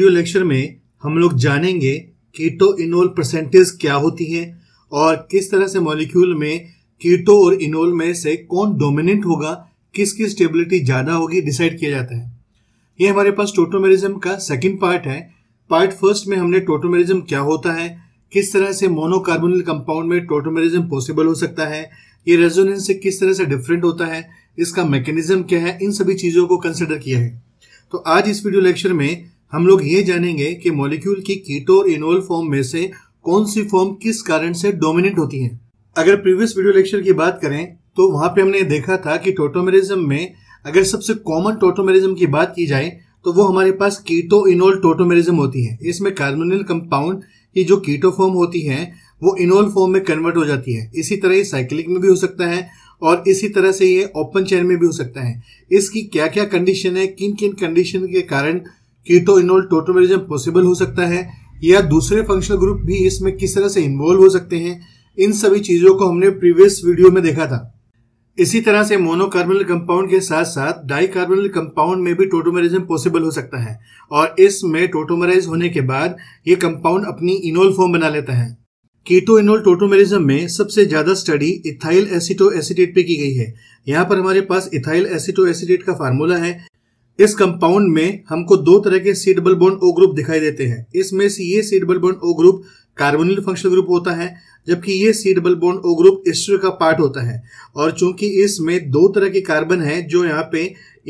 video lecture में हम लोग जानेंगे कीटो इनोल परसेंटेज क्या होती है और किस तरह से मॉलिक्यूल में कीटो और इनोल में से कौन डोमिनेंट होगा किसकी स्टेबिलिटी ज़्यादा होगी डिसाइड किया जाता है ये हमारे पास टोटोमेरिज्म का सेकेंड पार्ट है पार्ट फर्स्ट में हमने टोटोमेरिज्म क्या होता है किस तरह से मोनोकार्बोनिल कंपाउंड में टोटोमेरिज्म पॉसिबल हो सकता है ये रेजोनेंस से किस तरह से डिफरेंट होता है इसका मैकेनिज्म क्या है इन सभी चीज़ों को कंसिडर किया है तो आज इस वीडियो लेक्चर में हम लोग ये जानेंगे कि मॉलिक्यूल की कीटो और इनोल फॉर्म में से कौन सी फॉर्म किस कारण से डोमिनेट होती है अगर प्रीवियस वीडियो लेक्चर की बात करें तो वहां पे हमने देखा था कि टोटोमेरिज्म में अगर सबसे कॉमन टोटोमेरिज्म की बात की जाए तो वो हमारे पास कीटो इनोल टोटोमेरिज्म होती है इसमें कार्बोनिल कंपाउंड की जो कीटो फॉर्म होती है वो इनोल फॉर्म में कन्वर्ट हो जाती है इसी तरह ये साइक्लिक में भी हो सकता है और इसी तरह से ये ओपन चेन में भी हो सकता है इसकी क्या क्या कंडीशन है किन किन कंडीशन के कारण कीटो इनोल टोटोमेरिज्म पॉसिबल हो सकता है या दूसरे फंक्शनल ग्रुप भी इसमें किस तरह से इन्वॉल्व हो सकते हैं इन सभी चीजों को हमने प्रीवियस वीडियो में देखा था इसी तरह से मोनोकार्बोनल कंपाउंड के साथ साथ डाई कार्बोनल कंपाउंड में भी टोटोमेरिज्म पॉसिबल हो सकता है और इसमें टोटोमराइज होने के बाद ये कंपाउंड अपनी इनोल फॉर्म बना लेता है कीटो इनोल टोटोमेरिज्म में सबसे ज्यादा स्टडी इथाइल एसिटो एसिडेट पे की गई है यहाँ पर हमारे पास इथाइल एसिटो एसिडेट का फार्मूला है इस कंपाउंड में हमको दो तरह के सीडबल बॉन्ड ओ ग्रुप दिखाई देते हैं इसमें से ये C double bond O group carbonyl functional group होता है जबकि ये C double bond O group ester का पार्ट होता है और चूंकि इसमें दो तरह के कार्बन हैं जो यहाँ पे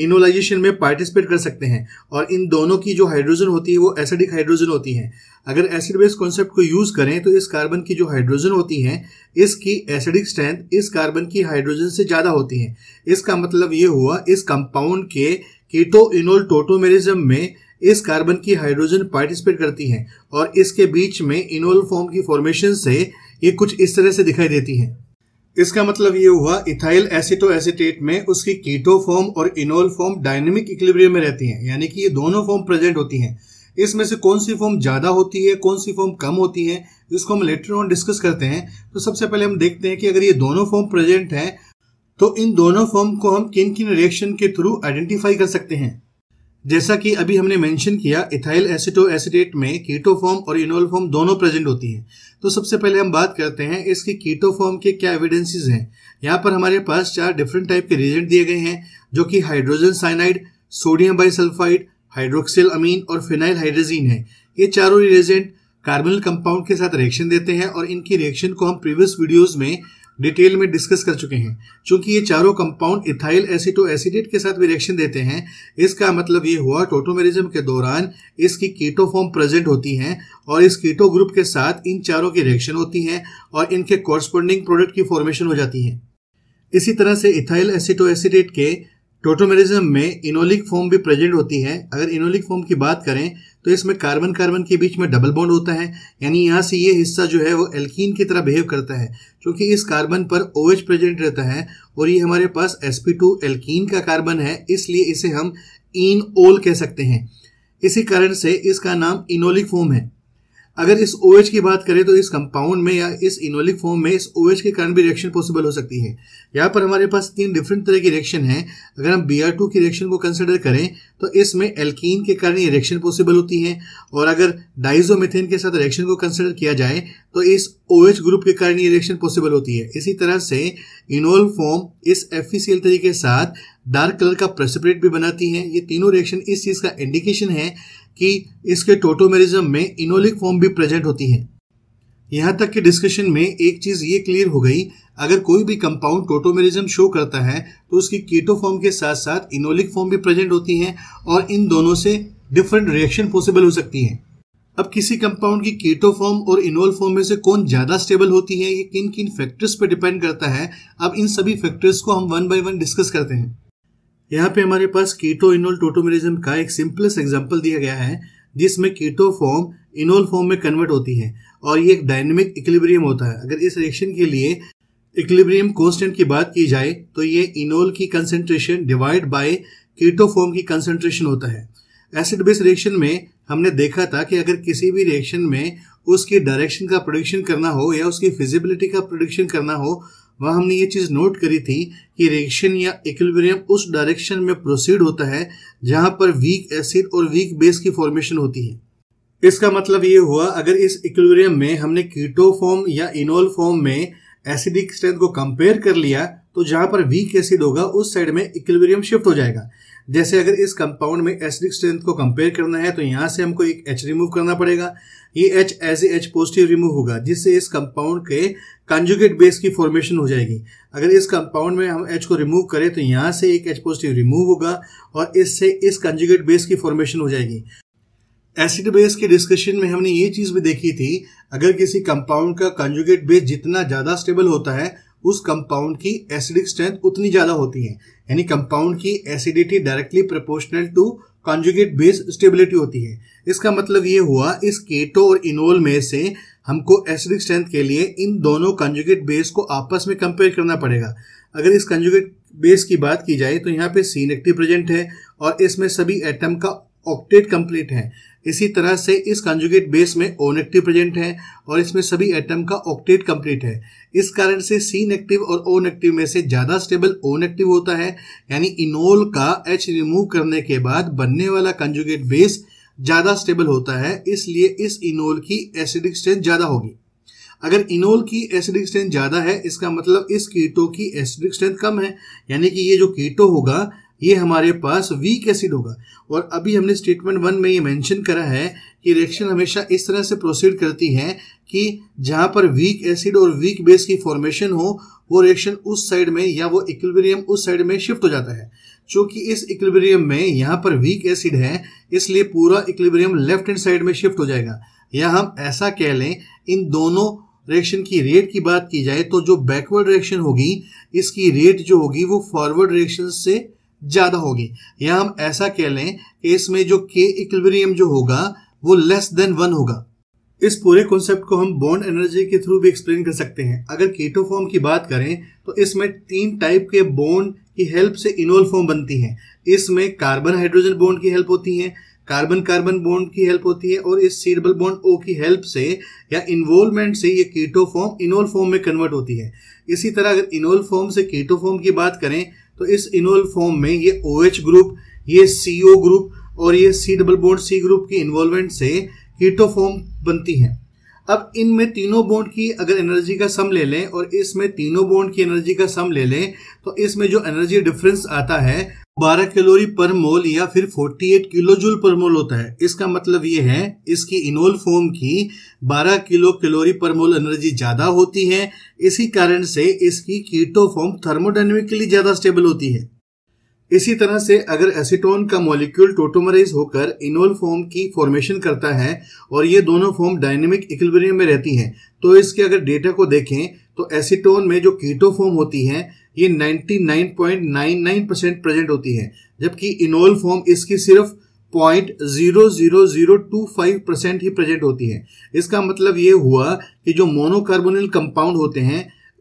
इनोलाइजेशन में पार्टिसिपेट कर सकते हैं और इन दोनों की जो हाइड्रोजन होती है वो एसिडिक हाइड्रोजन होती है अगर एसिड बेस कॉन्सेप्ट को यूज करें तो इस कार्बन की जो हाइड्रोजन होती है इसकी एसिडिक स्ट्रेंथ इस कार्बन की हाइड्रोजन से ज्यादा होती है इसका मतलब ये हुआ इस कंपाउंड के कीटो इनोल टोटोमेरिज्म में इस कार्बन की हाइड्रोजन पार्टिसिपेट करती है और इसके बीच में इनोल फॉर्म की फॉर्मेशन से ये कुछ इस तरह से दिखाई देती है इसका मतलब ये हुआ इथाइल एसिटो एसिटेट में उसकी कीटो फॉर्म और इनोल फॉर्म डायनेमिक इक्लिब्रियम में रहती हैं यानी कि ये दोनों फॉर्म प्रेजेंट होती हैं इसमें से कौन सी फॉर्म ज़्यादा होती है कौन सी फॉर्म कम होती है इसको हम लेटर ऑन डिस्कस करते हैं तो सबसे पहले हम देखते हैं कि अगर ये दोनों फॉर्म प्रेजेंट हैं तो इन दोनों फॉर्म को हम किन किन रिएक्शन के थ्रू आइडेंटिफाई कर सकते हैं जैसा कि अभी हमने मेंशन किया इथाइल एसिटो एसिडेट में कीटो फॉर्म और इनोल फॉर्म दोनों प्रेजेंट होती हैं तो सबसे पहले हम बात करते हैं इसके कीटो फॉर्म के क्या एविडेंसेस हैं यहाँ पर हमारे पास चार डिफरेंट टाइप के रिजेंट दिए गए हैं जो कि hydrogen cyanide sodium bisulphite hydroxyl amine और फिनाइल हाइड्रोजीन है ये चारों रिजेंट कार्बनल कंपाउंड के साथ रिएक्शन देते हैं और इनकी रिएक्शन को हम प्रीवियस वीडियोज में डिटेल में डिस्कस कर चुके हैं चूंकि ये चारों कंपाउंड इथाइल एसिटो एसिडेट के साथ भी रिएक्शन देते हैं इसका मतलब ये हुआ टोटोमेरिज्म के दौरान इसकी कीटो फॉर्म प्रेजेंट होती हैं और इस कीटो ग्रुप के साथ इन चारों की रिएक्शन होती हैं और इनके कॉरस्पॉन्डिंग प्रोडक्ट की फॉर्मेशन हो जाती है इसी तरह से इथाइल एसिटो एसिडेट के टोटोमेरिज्म में इनोलिक फॉर्म भी प्रेजेंट होती है अगर इनोलिक फॉर्म की बात करें तो इसमें कार्बन कार्बन के बीच में डबल बॉन्ड होता है यानी यहाँ से ये हिस्सा जो है वो एल्कीन की तरह बिहेव करता है क्योंकि इस कार्बन पर ओ OH प्रेजेंट रहता है और ये हमारे पास sp2 एल्कीन का कार्बन है इसलिए इसे हम इन ओल कह सकते हैं इसी कारण से इसका नाम इनोलिक फॉर्म है अगर इस ओ OH की बात करें तो इस कंपाउंड में या इस इनोलिक फॉर्म में इस ओ OH के कारण भी रिएक्शन पॉसिबल हो सकती है यहाँ पर हमारे पास तीन डिफरेंट तरह की रिएक्शन है अगर हम बी की रिएक्शन को कंसिडर करें तो इसमें एल्कीन के कारण ये रिएक्शन पॉसिबल होती है और अगर डाइजोमिथेन के साथ रिएक्शन को कंसिडर किया जाए तो इस ओ OH ग्रुप के कारण ये रिएक्शन पॉसिबल होती है इसी तरह से इनोल फॉर्म इस एफ e तरीके के साथ डार्क कलर का प्रेसिपरेट भी बनाती हैं ये तीनों रिएक्शन इस चीज़ का इंडिकेशन है कि इसके टोटोमेरिज्म में इनोलिक फॉर्म भी प्रेजेंट होती है यहां तक के डिस्कशन में एक चीज़ ये क्लियर हो गई अगर कोई भी कंपाउंड टोटोमेरिज्म शो करता है तो उसकी कीटो फॉर्म के साथ साथ इनोलिक फॉर्म भी प्रेजेंट होती है और इन दोनों से डिफरेंट रिएक्शन पॉसिबल हो सकती है अब किसी कंपाउंड की कीटो फॉर्म और इनोल फॉर्म में से कौन ज़्यादा स्टेबल होती है ये किन किन फैक्टर्स पर डिपेंड करता है अब इन सभी फैक्टर्स को हम वन बाई वन डिस्कस करते हैं यहाँ पे हमारे पास कीटो इनोल टोटोमेरिज्म का एक सिंपलेस्ट एग्जाम्पल दिया गया है जिसमें कीटो फॉर्म इनोल फॉर्म में कन्वर्ट होती है और ये एक डायनेमिक इक्लिब्रियम होता है अगर इस रिएक्शन के लिए इक्लिब्रियम कॉन्स्टेंट की बात की जाए तो ये इनोल की concentration divide by keto form की कंसेंट्रेशन होता है एसिड बेस रिएक्शन में हमने देखा था कि अगर किसी भी रिएक्शन में उसकी डायरेक्शन का प्रोडिक्शन करना हो या उसकी फिजिबिलिटी का प्रोडिक्शन करना हो वहाँ हमने ये चीज़ नोट करी थी कि रिएक्शन या इक्विलिब्रियम उस डायरेक्शन में प्रोसीड होता है जहां पर वीक एसिड और वीक बेस की फॉर्मेशन होती है इसका मतलब ये हुआ अगर इस इक्विलिब्रियम में हमने कीटो फॉर्म या इनोल फॉर्म में एसिडिक स्ट्रेंथ को कंपेयर कर लिया तो जहां पर वीक एसिड होगा उस साइड में इक्विलिब्रियम शिफ्ट हो जाएगा जैसे अगर इस कंपाउंड में एसिडिक स्ट्रेंथ को कंपेयर करना है तो यहाँ से हमको एक एच रिमूव करना पड़ेगा ये H as H positive remove होगा जिससे इस कंपाउंड के कंजुगेट बेस की फॉर्मेशन हो जाएगी अगर इस कंपाउंड में हम एच को रिमूव करें तो यहाँ से एक एच पॉजिटिव रिमूव होगा और इससे इस कंजुगेट बेस की फॉर्मेशन हो जाएगी एसिड बेस के डिस्कशन में हमने ये चीज़ भी देखी थी अगर किसी कंपाउंड का कंजुगेट बेस जितना ज़्यादा स्टेबल होता है उस कंपाउंड की एसिडिक स्ट्रेंथ उतनी ज्यादा होती है यानी कंपाउंड की acidity directly proportional to conjugate base stability होती है इसका मतलब ये हुआ इस केटो और इनोल में से हमको एसिडिक स्ट्रेंथ के लिए इन दोनों कंजुगेट बेस को आपस में कंपेयर करना पड़ेगा अगर इस कंजुगेट बेस की बात की जाए तो यहाँ पे सीन एक्टिव प्रेजेंट है और इसमें सभी एटम का ऑक्टेट कंप्लीट है इसी तरह से इस कंजुगेट बेस में ओ नेगेटिव प्रेजेंट है और इसमें सभी एटम का ऑक्टेट कंप्लीट है इस कारण से सी नेगेटिव और ओ नेगेटिव में से ज़्यादा स्टेबल ओ नेगेटिव होता है यानी इनोल का एच रिमूव करने के बाद बनने वाला कंजुगेट बेस ज़्यादा स्टेबल होता है इसलिए इस इनोल की एसिडिक स्ट्रेंथ ज़्यादा होगी अगर इनोल की एसिडिक स्ट्रेंथ ज़्यादा है इसका मतलब इस कीटो की एसिडिक स्ट्रेंथ कम है यानी कि ये जो कीटो होगा ये हमारे पास वीक एसिड होगा और अभी हमने स्टेटमेंट वन में ये मेंशन करा है कि रिएक्शन हमेशा इस तरह से प्रोसीड करती है कि जहां पर वीक एसिड और वीक बेस की फॉर्मेशन हो वो रिएक्शन उस साइड में या वो इक्विलिब्रियम उस साइड में शिफ्ट हो जाता है चूंकि इस इक्विलिब्रियम में यहाँ पर वीक एसिड है इसलिए पूरा इक्विलिब्रियम लेफ्ट हैंड साइड में शिफ्ट हो जाएगा या हम ऐसा कह लें इन दोनों रिएक्शन की रेट की बात की जाए तो जो बैकवर्ड रिएक्शन होगी इसकी रेट जो होगी वो फॉरवर्ड रिएक्शन से ज़्यादा होगी या हम ऐसा कह लें कि इसमें जो के इक्वेरियम जो होगा वो लेस देन वन होगा इस पूरे कॉन्सेप्ट को हम बॉन्ड एनर्जी के थ्रू भी एक्सप्लेन कर सकते हैं अगर केटो फॉर्म की बात करें तो इसमें तीन टाइप के बॉन्ड की हेल्प से इनोल फॉर्म बनती है इसमें कार्बन हाइड्रोजन बॉन्ड की हेल्प होती है कार्बन कार्बन बॉन्ड की हेल्प होती है और इस सीरबल बॉन्ड ओ की हेल्प से या इन्वॉल्वमेंट से ये कीटो फॉर्म इनोल फॉर्म में कन्वर्ट होती है इसी तरह अगर इनोल फॉर्म से कीटो फॉर्म की बात करें तो इस इनोल फॉर्म में ये ओ OH ग्रुप ये सी ग्रुप और ये C double bond C group की इन्वॉल्वमेंट से फॉर्म बनती है अब इनमें तीनों बोन्ड की अगर एनर्जी का सम ले लें और इसमें तीनों बोन्ड की एनर्जी का सम ले लें तो इसमें जो एनर्जी डिफरेंस आता है 12 कैलोरी पर मोल या फिर 48 किलो जूल पर मोल होता है इसका मतलब ये है इसकी इनोल फोम की 12 किलो कैलोरी पर मोल एनर्जी ज्यादा होती है इसी कारण से इसकी कीटो फॉर्म थर्मोडाइनमिकली ज्यादा स्टेबल होती है इसी तरह से अगर एसीटोन का मॉलिक्यूल टोटोमराइज होकर इनोल फॉर्म की फॉर्मेशन करता है और ये दोनों फॉर्म डायनेमिक इक्विलिब्रियम में रहती हैं तो इसके अगर डेटा को देखें तो एसीटोन में जो कीटो फॉर्म होती है ये 99.99 परसेंट प्रेजेंट होती है जबकि इनोल फॉर्म इसकी सिर्फ point zero zero zero two five percent ही प्रेजेंट होती है इसका मतलब ये हुआ कि जो मोनोकार्बोनिल कंपाउंड होते हैं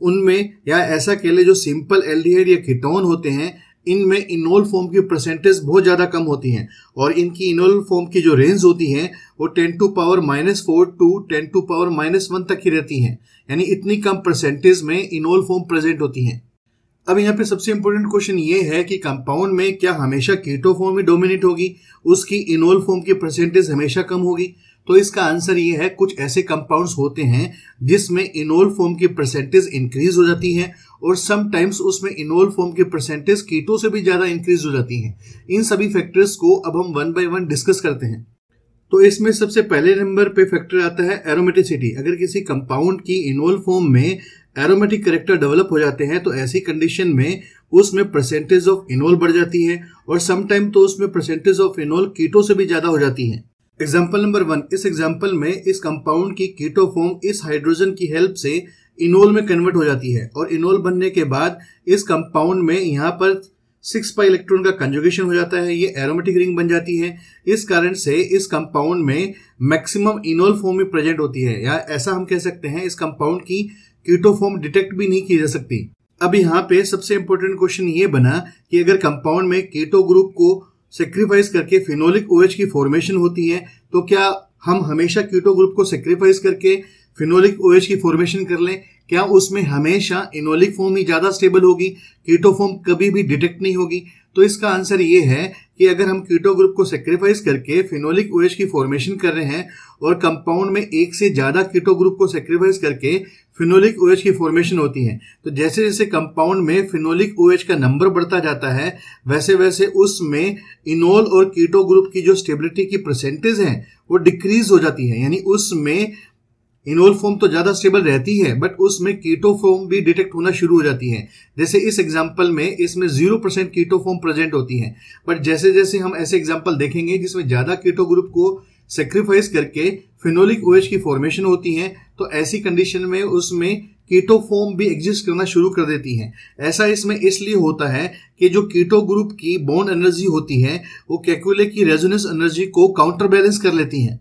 उनमें या ऐसा कह ले जो सिंपल एल्डिहाइड या कीटोन होते हैं इनमें इनोल फॉर्म की परसेंटेज बहुत ज़्यादा कम होती हैं और इनकी इनोल फॉर्म की जो रेंज होती है वो ten to power minus four to ten to power minus one तक ही रहती हैं यानी इतनी कम परसेंटेज में इनोल फॉर्म प्रेजेंट होती हैं अब यहाँ पे सबसे इंपॉर्टेंट क्वेश्चन ये है कि कंपाउंड में क्या हमेशा कीटो फॉर्म ही डोमिनेट होगी उसकी इनोल फॉर्म की परसेंटेज हमेशा कम होगी तो इसका आंसर ये है कुछ ऐसे कंपाउंड्स होते हैं जिसमें इनोल फॉर्म की परसेंटेज इंक्रीज हो जाती है और समटाइम्स उसमें इनोल फॉर्म की परसेंटेज कीटो से भी ज़्यादा इंक्रीज हो जाती है इन सभी फैक्टर्स को अब हम वन बाय वन डिस्कस करते हैं तो इसमें सबसे पहले नंबर पे फैक्टर आता है एरोमेटिसिटी अगर किसी कंपाउंड की इनोल फॉर्म में एरोमेटिक करेक्टर डेवलप हो जाते हैं तो ऐसी कंडीशन में उसमें परसेंटेज ऑफ इनोल बढ़ जाती है और समटाइम तो उसमें परसेंटेज ऑफ इनोल कीटो से भी ज्यादा हो जाती है एग्जाम्पल नंबर वन इस एग्जाम्पल में इस कंपाउंड की कीटो फॉर्म इस हाइड्रोजन की हेल्प से इनोल में कन्वर्ट हो जाती है और इनोल बनने के बाद इस कंपाउंड में यहाँ पर सिक्स पाई इलेक्ट्रॉन का कंजुगेशन हो जाता है ये एरोमेटिक रिंग बन जाती है इस कारण से इस कंपाउंड में मैक्सिमम इनोल फॉर्म भी प्रेजेंट होती है या ऐसा हम कह सकते हैं इस कंपाउंड की कीटोफॉर्म डिटेक्ट भी नहीं की जा सकती अब यहाँ पे सबसे इम्पोर्टेंट क्वेश्चन ये बना कि अगर कंपाउंड में कीटो ग्रुप को सेक्रीफाइस करके फिनोलिक ओएच की फॉर्मेशन होती है तो क्या हम हमेशा कीटो ग्रुप को सेक्रीफाइस करके फिनोलिक ओएच की फॉर्मेशन कर लें क्या उसमें हमेशा इनोलिक फॉर्म ही ज़्यादा स्टेबल होगी कीटो फॉर्म कभी भी डिटेक्ट नहीं होगी तो इसका आंसर ये है कि अगर हम कीटो ग्रुप को सेक्रीफाइस करके फिनोलिक ओएच की फॉर्मेशन कर रहे हैं और कंपाउंड में एक से ज़्यादा कीटो ग्रुप को सेक्रीफाइस करके फिनोलिक ओएच की फॉर्मेशन होती है तो जैसे जैसे कंपाउंड में फिनोलिक ओएच का नंबर बढ़ता जाता है वैसे वैसे उसमें इनोल और कीटो ग्रुप की जो स्टेबिलिटी की परसेंटेज है वो डिक्रीज हो जाती है यानी उसमें इनोल फॉर्म तो ज़्यादा स्टेबल रहती है बट उसमें कीटो फॉर्म भी डिटेक्ट होना शुरू हो जाती है जैसे इस एग्जाम्पल में इसमें zero percent keto form present होती है बट जैसे जैसे हम ऐसे एग्जाम्पल देखेंगे जिसमें ज़्यादा कीटो ग्रुप को सेक्रीफाइस करके फिनोलिक ओएच की फॉर्मेशन होती है तो ऐसी कंडीशन में उसमें कीटोफॉर्म भी एग्जिस्ट करना शुरू कर देती हैं ऐसा इसमें इसलिए होता है कि जो कीटो ग्रुप की बॉन्ड एनर्जी होती है वो कैकुले की रेजोनेंस एनर्जी को काउंटर बैलेंस कर लेती हैं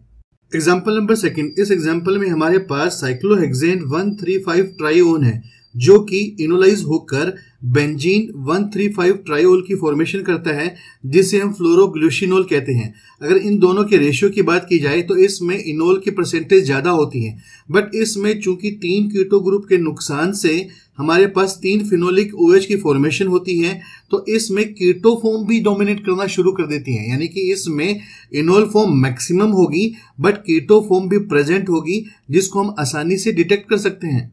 एग्जाम्पल नंबर सेकेंड इस एग्जाम्पल में हमारे पास cyclohexane one three five trione है जो कि इनोलाइज होकर बेंजीन 135 ट्राइओल की फॉर्मेशन करता है जिसे हम फ्लोरोग्लूशिनोल कहते हैं अगर इन दोनों के रेशियो की बात की जाए तो इसमें इनोल की परसेंटेज ज़्यादा होती है बट इसमें चूंकि तीन कीटो ग्रुप के नुकसान से हमारे पास तीन फिनोलिक ओएच की फॉर्मेशन होती है तो इसमें कीटोफॉर्म भी डोमिनेट करना शुरू कर देती है यानी कि इसमें इनोल फॉर्म मैक्सिमम होगी बट कीटोफॉर्म भी प्रेजेंट होगी जिसको हम आसानी से डिटेक्ट कर सकते हैं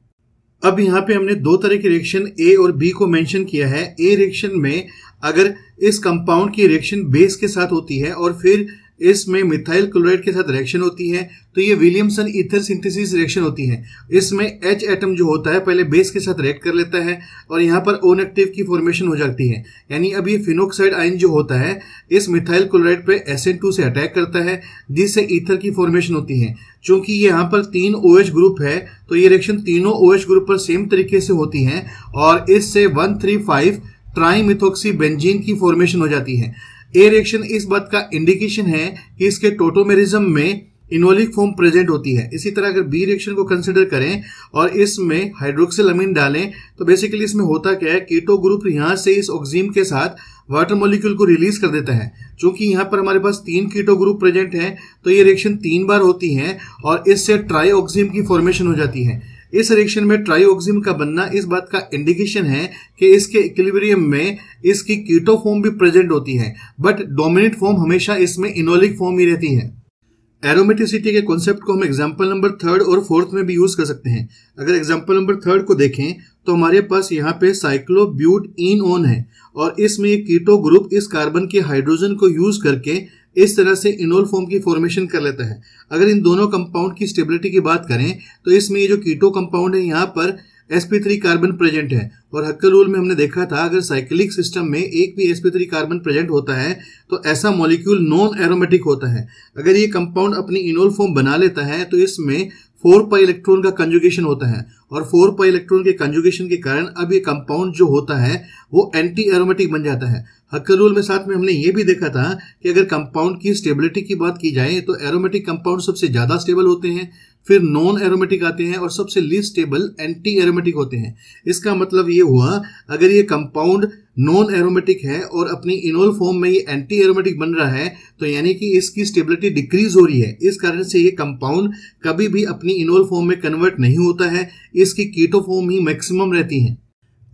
अब यहाँ पे हमने दो तरह के रिएक्शन ए और बी को मेंशन किया है ए रिएक्शन में अगर इस कंपाउंड की रिएक्शन बेस के साथ होती है और फिर इसमें मिथाइल क्लोराइड के साथ रिएक्शन होती है तो ये विलियमसन ईथर सिंथेसिस रिएक्शन होती है इसमें एच एटम जो होता है पहले बेस के साथ रिएक्ट कर लेता है और यहाँ पर ओन एक्टिव की फॉर्मेशन हो जाती है यानी अब ये फिनोक्साइड आयन जो होता है इस मिथाइल क्लोराइड पे एसएन टू से अटैक करता है जिससे ईथर की फॉर्मेशन होती है चूंकि यहाँ पर तीन ओ OH ग्रुप है तो ये रिएक्शन तीनों ओ OH ग्रुप पर सेम तरीके से होती है और इससे one three five tri methoxy benzene की फॉर्मेशन हो जाती है ए रिएक्शन इस बात का इंडिकेशन है कि इसके टोटोमेरिज्म में इनोलिक फॉर्म प्रेजेंट होती है इसी तरह अगर बी रिएक्शन को कंसिडर करें और इसमें हाइड्रोक्सिल अमीन डालें तो बेसिकली इसमें होता क्या है कीटो ग्रुप यहाँ से इस ऑक्सीम के साथ वाटर मोलिक्यूल को रिलीज कर देता है क्योंकि यहाँ पर हमारे पास तीन कीटो ग्रुप प्रेजेंट है तो ये रिएक्शन तीन बार होती है और इससे ट्राई ऑक्सीम की फॉर्मेशन हो जाती है इस रिएक्शन में ट्राइओक्सिम का बनना इस बात का इंडिकेशन है कि इसके इक्विलिब्रियम में इसकी कीटो फॉर्म भी प्रेजेंट होती है बट डोमिनेट फॉर्म हमेशा इसमें इनोलिक फॉर्म ही रहती है एरोमेटिसिटी के कॉन्सेप्ट को हम एग्जाम्पल नंबर थर्ड और फोर्थ में भी यूज कर सकते हैं अगर एग्जाम्पल नंबर थर्ड को देखें तो हमारे पास यहाँ पे साइक्लोब्यूट इन ऑन है और इसमें कीटो ग्रुप इस कार्बन के हाइड्रोजन को यूज करके इस तरह से इनोल फॉर्म की फॉर्मेशन कर लेता है अगर इन दोनों कंपाउंड की स्टेबिलिटी की बात करें तो इसमें ये जो कीटो कंपाउंड है यहाँ पर sp3 कार्बन प्रेजेंट है और हक्कर रूल में हमने देखा था अगर साइक्लिक सिस्टम में एक भी sp3 कार्बन प्रेजेंट होता है तो ऐसा मॉलिक्यूल नॉन एरोमेटिक होता है अगर ये कंपाउंड अपनी इनोल फॉर्म बना लेता है तो इसमें फोर पाई इलेक्ट्रॉन का कंजुगेशन होता है और फोर पाई इलेक्ट्रॉन के कंजुगेशन के कारण अब ये कंपाउंड जो होता है वो एंटी एरोमेटिक बन जाता है हक्कर रूल में साथ में हमने ये भी देखा था कि अगर कंपाउंड की स्टेबिलिटी की बात की जाए तो एरोमेटिक कंपाउंड सबसे ज़्यादा स्टेबल होते हैं फिर नॉन एरोमेटिक आते हैं और सबसे लीस्ट स्टेबल एंटी एरोमेटिक होते हैं इसका मतलब ये हुआ अगर ये कंपाउंड नॉन एरोमेटिक है और अपनी इनोल फॉर्म में ये एंटी एरोमेटिक बन रहा है तो यानी कि इसकी स्टेबिलिटी डिक्रीज हो रही है इस कारण से ये कंपाउंड कभी भी अपनी इनोल फॉर्म में कन्वर्ट नहीं होता है इसकी कीटो फॉर्म ही मैक्सिमम रहती है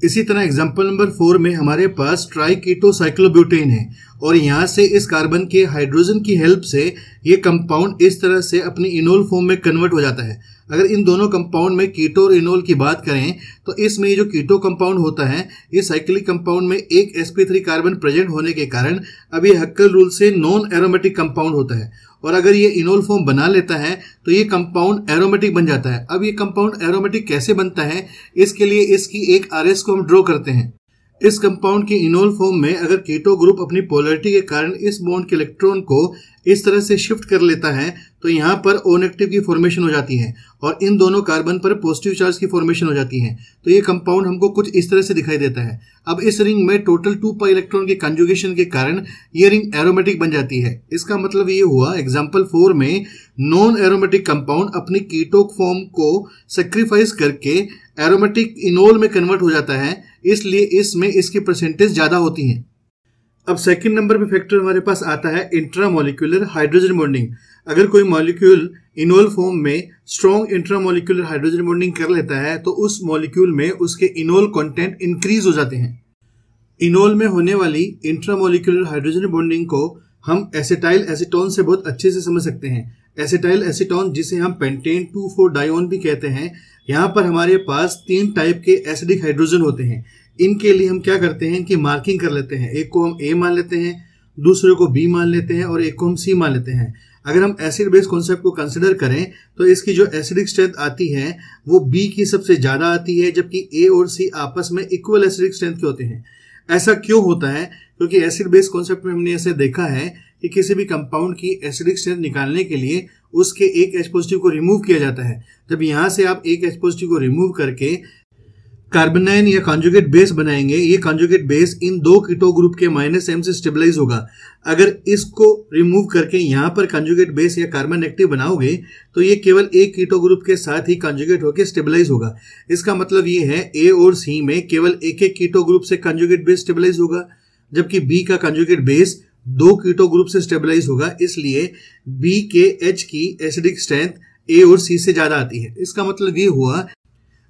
इसी तरह एग्जाम्पल नंबर फोर में हमारे पास साइक्लोब्यूटेन है और यहाँ से इस कार्बन के हाइड्रोजन की हेल्प से ये कंपाउंड इस तरह से अपनी इनोल फॉर्म में कन्वर्ट हो जाता है अगर इन दोनों कंपाउंड में कीटो और इनोल की बात करें तो इसमें जो कीटो कंपाउंड होता है इस साइक्लिक कंपाउंड में एक sp3 कार्बन प्रेजेंट होने के कारण अब ये हक्कल रूल से नॉन एरोमेटिक कंपाउंड होता है और अगर ये इनोल फॉर्म बना लेता है तो ये कंपाउंड एरोमेटिक बन जाता है अब ये कंपाउंड एरोमेटिक कैसे बनता है इसके लिए इसकी एक आर को हम ड्रॉ करते हैं इस कंपाउंड के इनोल फॉर्म में अगर कीटो ग्रुप अपनी पोलरिटी के कारण इस बॉन्ड के इलेक्ट्रॉन को इस तरह से शिफ्ट कर लेता है तो यहाँ पर ओनेक्टिव की फॉर्मेशन हो जाती है और इन दोनों कार्बन पर पॉजिटिव चार्ज की फॉर्मेशन हो जाती है तो ये कंपाउंड हमको कुछ इस तरह से दिखाई देता है अब इस रिंग में टोटल टू पर इलेक्ट्रॉन के कंजुगेशन के कारण ये रिंग एरोमेटिक बन जाती है इसका मतलब ये हुआ एग्जाम्पल फोर में नॉन एरोमेटिक कंपाउंड अपनी कीटो फॉर्म को सेक्रीफाइस करके एरोमेटिक इनोल में कन्वर्ट हो जाता है इसलिए इसमें इसकी परसेंटेज ज़्यादा होती है अब सेकेंड नंबर पे फैक्टर हमारे पास आता है इंट्रामोलिकुलर हाइड्रोजन बॉन्डिंग अगर कोई मॉलिक्यूल इनोल फॉर्म में स्ट्रॉन्ग इंट्रामोलिकुलर हाइड्रोजन बॉन्डिंग कर लेता है तो उस मॉलिक्यूल में उसके इनोल कंटेंट इंक्रीज हो जाते हैं इनोल में होने वाली इंट्रामोलिकुलर हाइड्रोजन बॉन्डिंग को हम एसेटाइल एसिटोन से बहुत अच्छे से समझ सकते हैं एसिटाइल एसिटोन जिसे हम पेंटेन टू फोर डायोन भी कहते हैं यहाँ पर हमारे पास तीन टाइप के एसिडिक हाइड्रोजन होते हैं इनके लिए हम क्या करते हैं इनकी मार्किंग कर लेते हैं एक को हम ए मान लेते हैं दूसरे को बी मान लेते हैं और एक को हम सी मान लेते हैं अगर हम एसिड बेस कॉन्सेप्ट को कंसिडर करें तो इसकी जो एसिडिक स्ट्रेंथ आती है वो बी की सबसे ज़्यादा आती है जबकि ए और सी आपस में इक्वल एसिडिक स्ट्रेंथ के होते हैं ऐसा क्यों होता है क्योंकि एसिड बेस कॉन्सेप्ट में हमने ऐसे देखा है कि किसी भी कंपाउंड की एसिडिक स्ट्रेंथ निकालने के लिए उसके एक एच पॉजिटिव को रिमूव किया जाता है जब यहाँ से आप एक एच पॉजिटिव को रिमूव करके कार्बनाइन या कॉन्जुगेट बेस बनाएंगे ये कॉन्जुगेट बेस इन दो किटो ग्रुप के माइनस एम से स्टेबलाइज होगा अगर इसको रिमूव करके यहाँ पर कॉन्जुगेट बेस या कार्बन एक्टिव बनाओगे तो ये केवल एक कीटो ग्रुप के साथ ही कॉन्जुगेट होकर स्टेबलाइज होगा इसका मतलब ये है ए और सी में केवल एक एक कीटो ग्रुप से कॉन्जुगेट बेस स्टेबलाइज होगा जबकि बी का कॉन्जुगेट बेस दो कीटो ग्रुप से स्टेबलाइज होगा इसलिए बी के एच की एसिडिक स्ट्रेंथ ए और सी से ज्यादा आती है इसका मतलब ये हुआ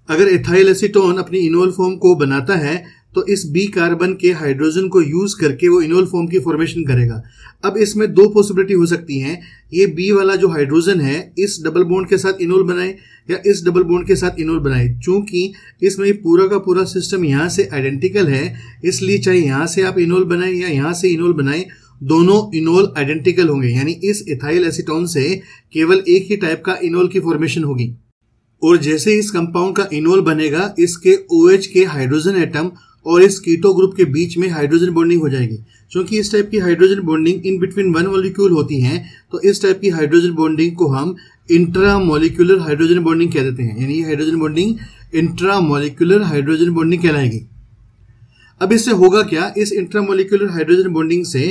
अगर एथाइल एसिटोन अपनी इनोल फॉर्म को बनाता है तो इस बी कार्बन के हाइड्रोजन को यूज करके वो इनोल फॉर्म की फॉर्मेशन करेगा अब इसमें दो पॉसिबिलिटी हो सकती हैं ये बी वाला जो हाइड्रोजन है इस डबल बोन्ड के साथ इनोल बनाए या इस डबल बोन्ड के साथ इनोल बनाए चूंकि इसमें पूरा का पूरा सिस्टम यहाँ से आइडेंटिकल है इसलिए चाहे यहाँ से आप इनोल बनाए या यहाँ से इनोल बनाए दोनों इनोल आइडेंटिकल होंगे यानी इस इथाइल एसिटोन से केवल एक ही टाइप का इनोल की फॉर्मेशन होगी और जैसे इस कंपाउंड का इनोल बनेगा इसके ओ OH के हाइड्रोजन एटम और इस कीटो ग्रुप के बीच में हाइड्रोजन बॉन्डिंग हो जाएगी क्योंकि इस टाइप की hydrogen bonding in between one molecule होती है तो इस टाइप की हाइड्रोजन बॉन्डिंग को हम इंट्रा मॉलिक्यूलर हाइड्रोजन बॉन्डिंग कह देते हैं यानी hydrogen bonding intra molecular hydrogen bonding कहलाएगी अब इससे होगा क्या इस इंट्रामोलिकुलर हाइड्रोजन बॉन्डिंग से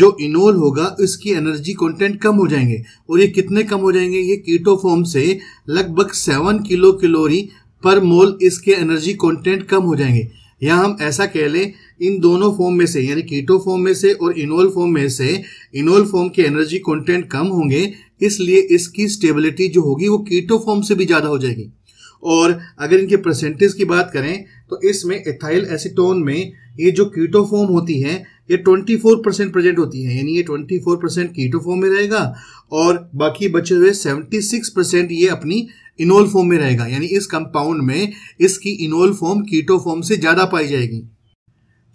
जो इनोल होगा उसकी एनर्जी कंटेंट कम हो जाएंगे और ये कितने कम हो जाएंगे ये कीटोफॉर्म से लगभग सेवन किलो किलोरी पर मोल इसके एनर्जी कंटेंट कम हो जाएंगे या हम ऐसा कह लें इन दोनों फॉर्म में से यानी कीटो फॉर्म में से और इनोल फॉर्म में से इनोल फॉर्म के एनर्जी कॉन्टेंट कम होंगे इसलिए इसकी स्टेबिलिटी जो होगी वो कीटो फॉर्म से भी ज़्यादा हो जाएगी और अगर इनके परसेंटेज की बात करें तो इसमें एथाइल एसिटोन में ये जो कीटोफॉर्म होती है ये 24 परसेंट प्रेजेंट होती है यानी ये 24 परसेंट कीटोफॉर्म में रहेगा और बाकी बचे हुए 76 परसेंट ये अपनी इनोल फॉर्म में रहेगा यानी इस कंपाउंड में इसकी इनोल फॉर्म कीटोफॉर्म से ज़्यादा पाई जाएगी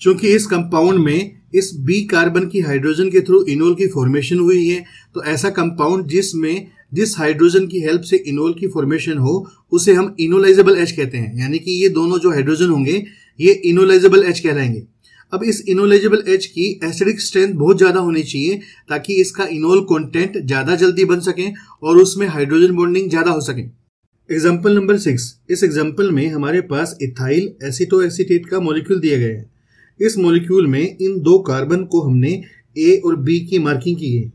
चूंकि इस कंपाउंड में इस बी कार्बन की हाइड्रोजन के थ्रू इनोल की फॉर्मेशन हुई है तो ऐसा कंपाउंड जिसमें जिस हाइड्रोजन की हेल्प से इनोल की फॉर्मेशन हो उसे हम इनोलाइजेबल एच कहते हैं यानी कि ये दोनों जो हाइड्रोजन होंगे ये इनोलाइजेबल एच कहलाएंगे अब इस इनोलाइजेबल एच की एसिडिक स्ट्रेंथ बहुत ज़्यादा होनी चाहिए ताकि इसका इनोल कॉन्टेंट ज़्यादा जल्दी बन सके और उसमें हाइड्रोजन बॉन्डिंग ज़्यादा हो सके एग्जाम्पल नंबर सिक्स इस एग्जाम्पल में हमारे पास इथाइल एसिटो एसिटेट का मोलिक्यूल दिया गया है इस मोलिक्यूल में इन दो कार्बन को हमने ए और बी की मार्किंग की है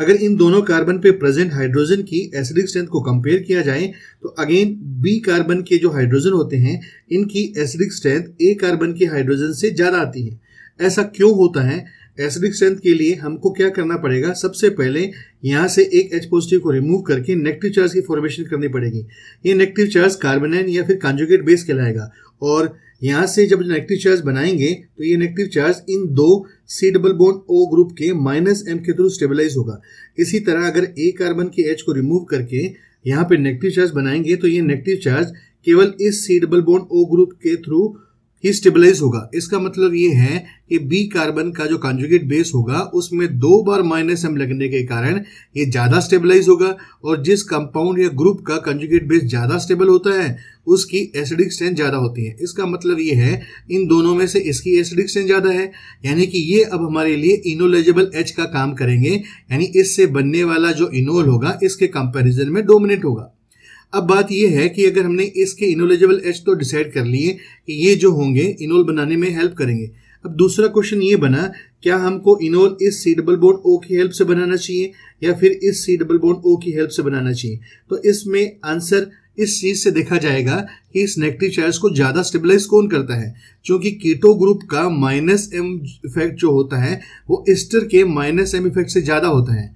अगर इन दोनों कार्बन पे प्रेजेंट हाइड्रोजन की एसिडिक स्ट्रेंथ को कंपेयर किया जाए तो अगेन बी कार्बन के जो हाइड्रोजन होते हैं इनकी एसिडिक स्ट्रेंथ ए कार्बन के हाइड्रोजन से ज़्यादा आती है ऐसा क्यों होता है एसिडिक स्ट्रेंथ के लिए हमको क्या करना पड़ेगा सबसे पहले यहाँ से एक एच पॉजिटिव को रिमूव करके नेगेटिव चार्ज की फॉर्मेशन करनी पड़ेगी ये नेगेटिव चार्ज कार्बन या फिर कॉन्जुगेट बेस कहलाएगा और यहाँ से जब नेगेटिव चार्ज बनाएंगे तो ये नेगेटिव चार्ज इन दो C double bond O group के माइनस एम के थ्रू स्टेबलाइज होगा इसी तरह अगर ए कार्बन के एच को रिमूव करके यहाँ पे नेगेटिव चार्ज बनाएंगे तो ये नेगेटिव चार्ज केवल इस C double bond O group के थ्रू ही स्टेबलाइज होगा इसका मतलब ये है कि बी कार्बन का जो कॉन्जुगेट बेस होगा उसमें दो बार माइनस एम लगने के कारण ये ज़्यादा स्टेबलाइज होगा और जिस कंपाउंड या ग्रुप का कॉन्जुगेट बेस ज़्यादा स्टेबल होता है उसकी एसिडिक स्ट्रेंथ ज़्यादा होती है इसका मतलब ये है इन दोनों में से इसकी एसिडिक स्ट्रेंथ ज़्यादा है यानी कि ये अब हमारे लिए इनोलेजेबल एच का काम करेंगे यानी इससे बनने वाला जो इनोल होगा इसके कंपेरिजन में डोमिनेट होगा अब बात यह है कि अगर हमने इसके इनोलेजेबल एच तो डिसाइड कर लिए कि ये जो होंगे इनोल बनाने में हेल्प करेंगे अब दूसरा क्वेश्चन ये बना क्या हमको इनोल इस सी डबल बोन ओ की हेल्प से बनाना चाहिए या फिर इस सी डबल बोन ओ की हेल्प से बनाना चाहिए तो इसमें आंसर इस चीज से देखा जाएगा कि इस नेगेटिव चार्ज को ज्यादा स्टेबलाइज कौन करता है क्योंकि कीटो ग्रुप का माइनस एम इफेक्ट जो होता है वो इस्टर के माइनस एम इफेक्ट से ज्यादा होता है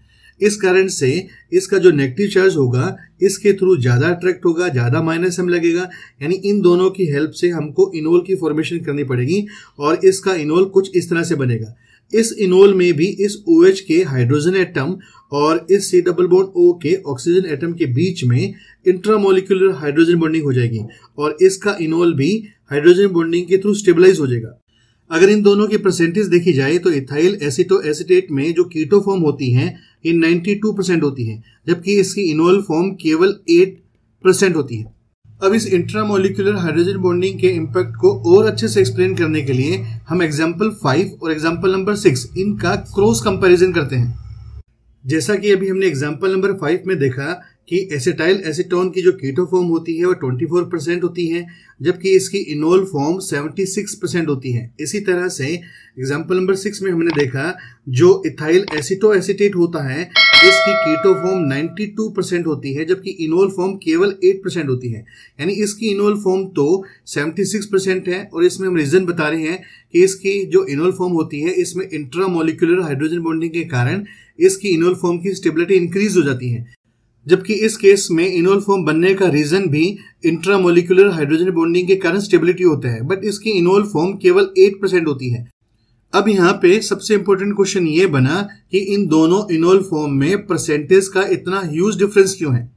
इस कारण से इसका जो नेगेटिव चार्ज होगा इसके थ्रू ज़्यादा अट्रैक्ट होगा ज़्यादा माइनस हम लगेगा यानी इन दोनों की हेल्प से हमको इनोल की फॉर्मेशन करनी पड़ेगी और इसका इनोल कुछ इस तरह से बनेगा इस इनोल में भी इस ओ OH के हाइड्रोजन एटम और इस सी डबल बॉन्ड ओ के ऑक्सीजन एटम के बीच में इंट्रामोलिकुलर हाइड्रोजन बॉन्डिंग हो जाएगी और इसका इनोल भी हाइड्रोजन बॉन्डिंग के थ्रू स्टेबलाइज हो जाएगा अगर इन दोनों की परसेंटेज देखी जाए तो इथाइल एसिटो एसिटेट में जो कीटो फॉर्म होती है ये 92 परसेंट होती है जबकि इसकी इनोल फॉर्म केवल 8 परसेंट होती है अब इस इंट्रामोलिकुलर हाइड्रोजन बॉन्डिंग के इम्पैक्ट को और अच्छे से एक्सप्लेन करने के लिए हम एग्जाम्पल फाइव और एग्जाम्पल नंबर सिक्स इनका क्रॉस कंपेरिजन करते हैं जैसा कि अभी हमने एग्जाम्पल नंबर फाइव में देखा कि एसिटाइल एसिटोन की जो कीटो फॉर्म होती है वो 24 परसेंट होती है जबकि इसकी इनोल फॉर्म 76 परसेंट होती है इसी तरह से एग्जाम्पल नंबर सिक्स में हमने देखा जो इथाइल एसिटो एसिटेट होता है इसकी कीटो फॉर्म 92 परसेंट होती है जबकि इनोल फॉर्म केवल 8 परसेंट होती है यानी इसकी इनोल फॉर्म तो 76 परसेंट है और इसमें हम रीजन बता रहे हैं कि इसकी जो इनोल फॉर्म होती है इसमें इंट्रामोलिकुलर हाइड्रोजन बॉन्डिंग के कारण इसकी इनोल फॉर्म की स्टेबिलिटी इंक्रीज हो जाती है जबकि इस केस में इनोल फॉर्म बनने का रीजन भी इंट्रामोलिकुलर हाइड्रोजन बॉन्डिंग के कारण स्टेबिलिटी होता है बट इसकी इनोल फॉर्म केवल एट परसेंट होती है अब यहाँ पे सबसे इंपॉर्टेंट क्वेश्चन ये बना कि इन दोनों इनोल फॉर्म में परसेंटेज का इतना ह्यूज डिफरेंस क्यों है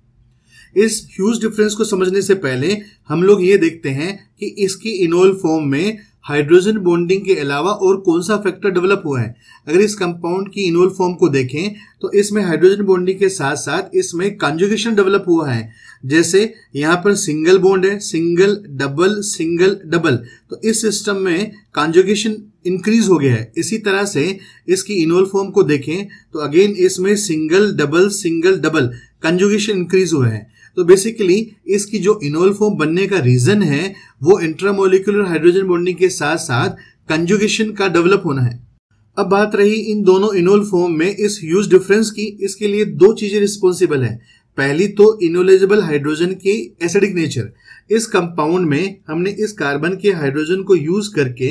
इस ह्यूज डिफरेंस को समझने से पहले हम लोग ये देखते हैं कि इसकी इनोल फॉर्म में हाइड्रोजन बॉन्डिंग के अलावा और कौन सा फैक्टर डेवलप हुआ है अगर इस कंपाउंड की इनोल फॉर्म को देखें तो इसमें हाइड्रोजन बॉन्डिंग के साथ साथ इसमें कंजुगेशन डेवलप हुआ है जैसे यहाँ पर सिंगल बॉन्ड है सिंगल डबल सिंगल डबल तो इस सिस्टम में कंजुगेशन इंक्रीज हो गया है इसी तरह से इसकी इनोल फॉर्म को देखें तो अगेन इसमें single double single double conjugation increase हुआ है तो बेसिकली इसकी जो इनोल फॉर्म बनने का रीजन है वो इंट्रामोलिकुलर हाइड्रोजन बॉन्डिंग के साथ साथ कंजुगेशन का डेवलप होना है अब बात रही इन दोनों इनोल फॉर्म में इस ह्यूज डिफरेंस की इसके लिए दो चीजें रिस्पॉन्सिबल है पहली तो इनोलेजेबल हाइड्रोजन की एसिडिक नेचर इस कंपाउंड में हमने इस कार्बन के हाइड्रोजन को यूज करके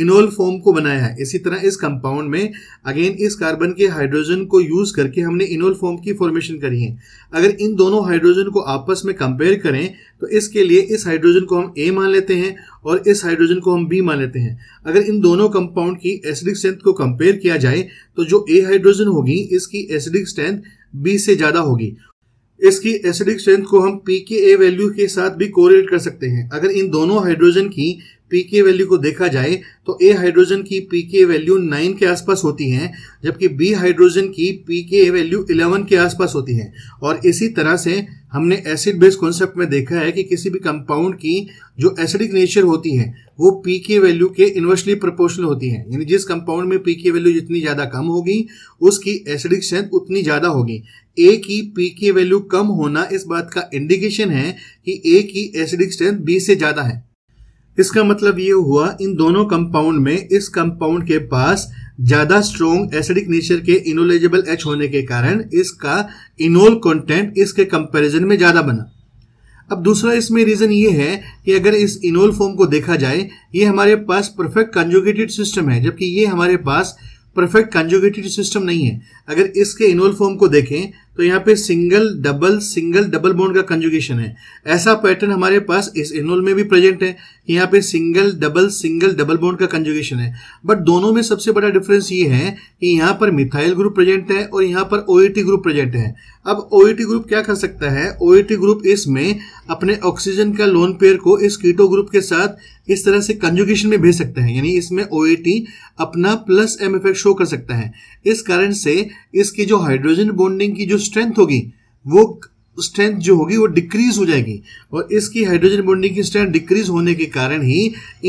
इनोल फॉर्म को बनाया है इसी तरह इस कंपाउंड में अगेन इस कार्बन के हाइड्रोजन को यूज करके हमने इनोल फॉर्म की फॉर्मेशन करी है अगर इन दोनों हाइड्रोजन को आपस में कंपेयर करें तो इसके लिए इस हाइड्रोजन को हम ए मान लेते हैं और इस हाइड्रोजन को हम बी मान लेते हैं अगर इन दोनों कंपाउंड की एसिडिक स्ट्रेंथ को कंपेयर किया जाए तो जो ए हाइड्रोजन होगी इसकी एसिडिक स्ट्रेंथ बी से ज्यादा होगी इसकी एसिडिक स्ट्रेंथ को हम पी के ए वैल्यू के साथ भी कोरिलेट कर सकते हैं अगर इन दोनों हाइड्रोजन की पी के वैल्यू को देखा जाए तो ए हाइड्रोजन की पी के वैल्यू नाइन के आसपास होती है जबकि बी हाइड्रोजन की पी के वैल्यू इलेवन के आसपास होती है और इसी तरह से हमने एसिड बेस कॉन्सेप्ट में देखा है कि किसी भी कंपाउंड की जो एसिडिक नेचर होती है वो पी की वैल्यू के इन्वर्सली प्रोपोर्शनल होती है यानी जिस कंपाउंड में पी की वैल्यू जितनी ज़्यादा कम होगी उसकी एसिडिक स्ट्रेंथ उतनी ज़्यादा होगी ए की पी की वैल्यू कम होना इस बात का इंडिकेशन है कि ए की एसिडिक स्ट्रेंथ बी से ज़्यादा है इसका मतलब ये हुआ इन दोनों कंपाउंड में इस कंपाउंड के पास ज़्यादा स्ट्रॉन्ग एसिडिक नेचर के इनोलेजेबल एच होने के कारण इसका इनोल कंटेंट इसके कंपैरिजन में ज़्यादा बना अब दूसरा इसमें रीजन ये है कि अगर इस इनोल फॉर्म को देखा जाए ये हमारे पास परफेक्ट कंजुगेटेड सिस्टम है जबकि ये हमारे पास परफेक्ट कंजुगेटेड सिस्टम नहीं है अगर इसके इनोल फॉर्म को देखें तो यहाँ पे single double single double bond का कंजुगेशन है ऐसा पैटर्न हमारे पास इस एनोल में भी प्रेजेंट है कि यहाँ पे single double single double bond का कंजुगेशन है बट दोनों में सबसे बड़ा डिफरेंस ये है कि यहाँ पर मिथाइल ग्रुप प्रेजेंट है और यहाँ पर ओएटी ग्रुप प्रेजेंट है अब ओएटी ग्रुप क्या कर सकता है ओएटी ग्रुप इसमें अपने ऑक्सीजन का लोन पेयर को इस कीटो ग्रुप के साथ इस तरह से कंजुगेशन में भेज सकता है यानी इसमें ओएटी अपना प्लस एम शो कर सकता है इस कारण से इसकी जो हाइड्रोजन बॉन्डिंग की जो स्ट्रेंथ होगी वो स्ट्रेंथ जो होगी वो डिक्रीज हो जाएगी और इसकी हाइड्रोजन बॉन्डिंग की स्ट्रेंथ डिक्रीज होने के कारण ही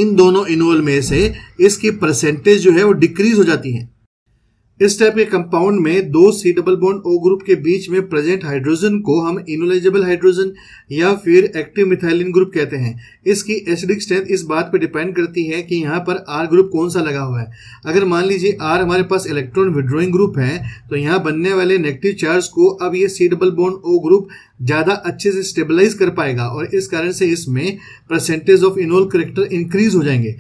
इन दोनों इनोल में से इसकी परसेंटेज जो है वो डिक्रीज हो जाती है इस टाइप के कंपाउंड में दो C double bond O group के बीच में प्रेजेंट हाइड्रोजन को हम इनोलाइजेबल हाइड्रोजन या फिर एक्टिव मिथाइलिन ग्रुप कहते हैं इसकी एसिडिक स्ट्रेंथ इस बात पर डिपेंड करती है कि यहाँ पर आर ग्रुप कौन सा लगा हुआ है अगर मान लीजिए आर हमारे पास इलेक्ट्रॉन विड्रोइंग ग्रुप है तो यहाँ बनने वाले नेगेटिव चार्ज को अब ये C double bond O group ज़्यादा अच्छे से स्टेबलाइज कर पाएगा और इस कारण से इसमें percentage of enol character increase हो जाएंगे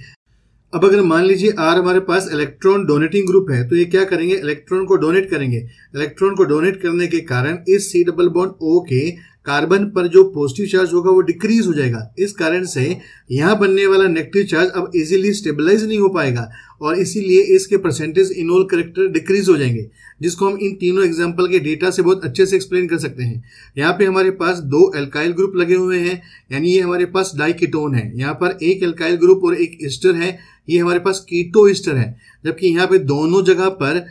अब अगर मान लीजिए आर हमारे पास इलेक्ट्रॉन डोनेटिंग ग्रुप है तो ये क्या करेंगे इलेक्ट्रॉन को डोनेट करेंगे इलेक्ट्रॉन को डोनेट करने के कारण इस सी डबल बॉन्ड ओ के कार्बन पर जो पॉजिटिव चार्ज होगा वो डिक्रीज हो जाएगा इस कारण से यहाँ बनने वाला नेगेटिव चार्ज अब इजीली स्टेबलाइज नहीं हो पाएगा और इसीलिए इसके परसेंटेज इनोल करेक्टर डिक्रीज हो जाएंगे जिसको हम इन तीनों एग्जाम्पल के डेटा से बहुत अच्छे से एक्सप्लेन कर सकते हैं यहाँ पे हमारे पास दो एल्काइल ग्रुप लगे हुए हैं यानी ये हमारे पास डाइकिटोन है यहाँ पर एक एल्काइल ग्रुप और एक ईस्टर है ये हमारे पास कीटो ईस्टर है जबकि यहाँ पे दोनों जगह पर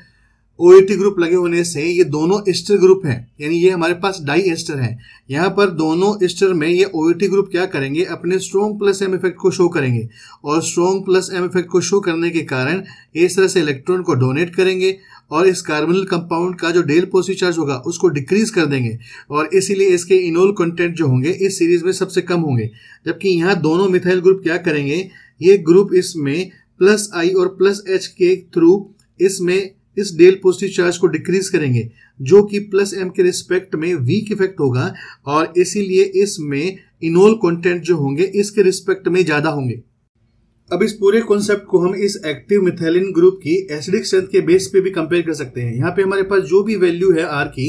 ओ ग्रुप लगे होने से ये दोनों ईस्टर ग्रुप हैं यानी ये हमारे पास डाई एस्टर है यहाँ पर दोनों ईस्टर में ये ओ ग्रुप क्या करेंगे अपने स्ट्रोंग प्लस एम इफेक्ट को शो करेंगे और स्ट्रॉन्ग प्लस एम इफेक्ट को शो करने के कारण इस तरह से इलेक्ट्रॉन को डोनेट करेंगे और इस कार्बनल कंपाउंड का जो डेल पॉजिटिव चार्ज होगा उसको डिक्रीज कर देंगे और इसीलिए इसके इनोल कंटेंट जो होंगे इस सीरीज में सबसे कम होंगे जबकि यहाँ दोनों मिथाइल ग्रुप क्या करेंगे ये ग्रुप इसमें प्लस आई और प्लस एच के थ्रू इसमें इस डेल पॉजिटिव चार्ज को डिक्रीज करेंगे जो कि प्लस एम के रिस्पेक्ट में वीक इफेक्ट होगा और इसीलिए इसमें इनोल कंटेंट जो होंगे इसके रिस्पेक्ट में ज्यादा होंगे अब इस पूरे कॉन्सेप्ट को हम इस एक्टिव मिथेलिन ग्रुप की एसिडिक स्ट्रेंथ के बेस पे भी कंपेयर कर सकते हैं यहाँ पे हमारे पास जो भी वैल्यू है आर की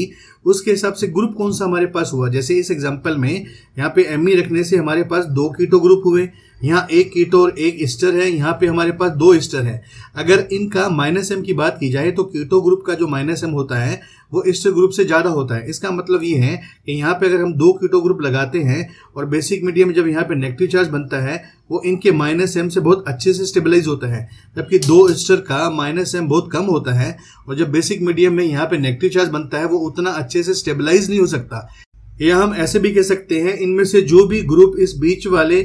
उसके हिसाब से ग्रुप कौन सा हमारे पास हुआ जैसे इस एग्जांपल में यहाँ पे एम रखने से हमारे पास दो कीटो ग्रुप हुए यहाँ एक कीटो और एक स्टर है यहाँ पे हमारे पास दो स्टर है अगर इनका माइनस एम की बात की जाए तो कीटो ग्रुप का जो माइनस एम होता है वो स्टर ग्रुप से ज़्यादा होता है इसका मतलब ये है कि यहाँ पे अगर हम दो कीटो ग्रुप लगाते हैं और बेसिक मीडियम जब यहाँ पे नेगेटिव चार्ज बनता है वो इनके माइनस एम से बहुत अच्छे से स्टेबलाइज होता है जबकि दो स्टर का माइनस एम बहुत कम होता है और जब बेसिक मीडियम में यहाँ पे नेगेटिव चार्ज बनता है वो उतना अच्छे से स्टेबलाइज नहीं हो सकता या हम ऐसे भी कह सकते हैं इनमें से जो भी ग्रुप इस बीच वाले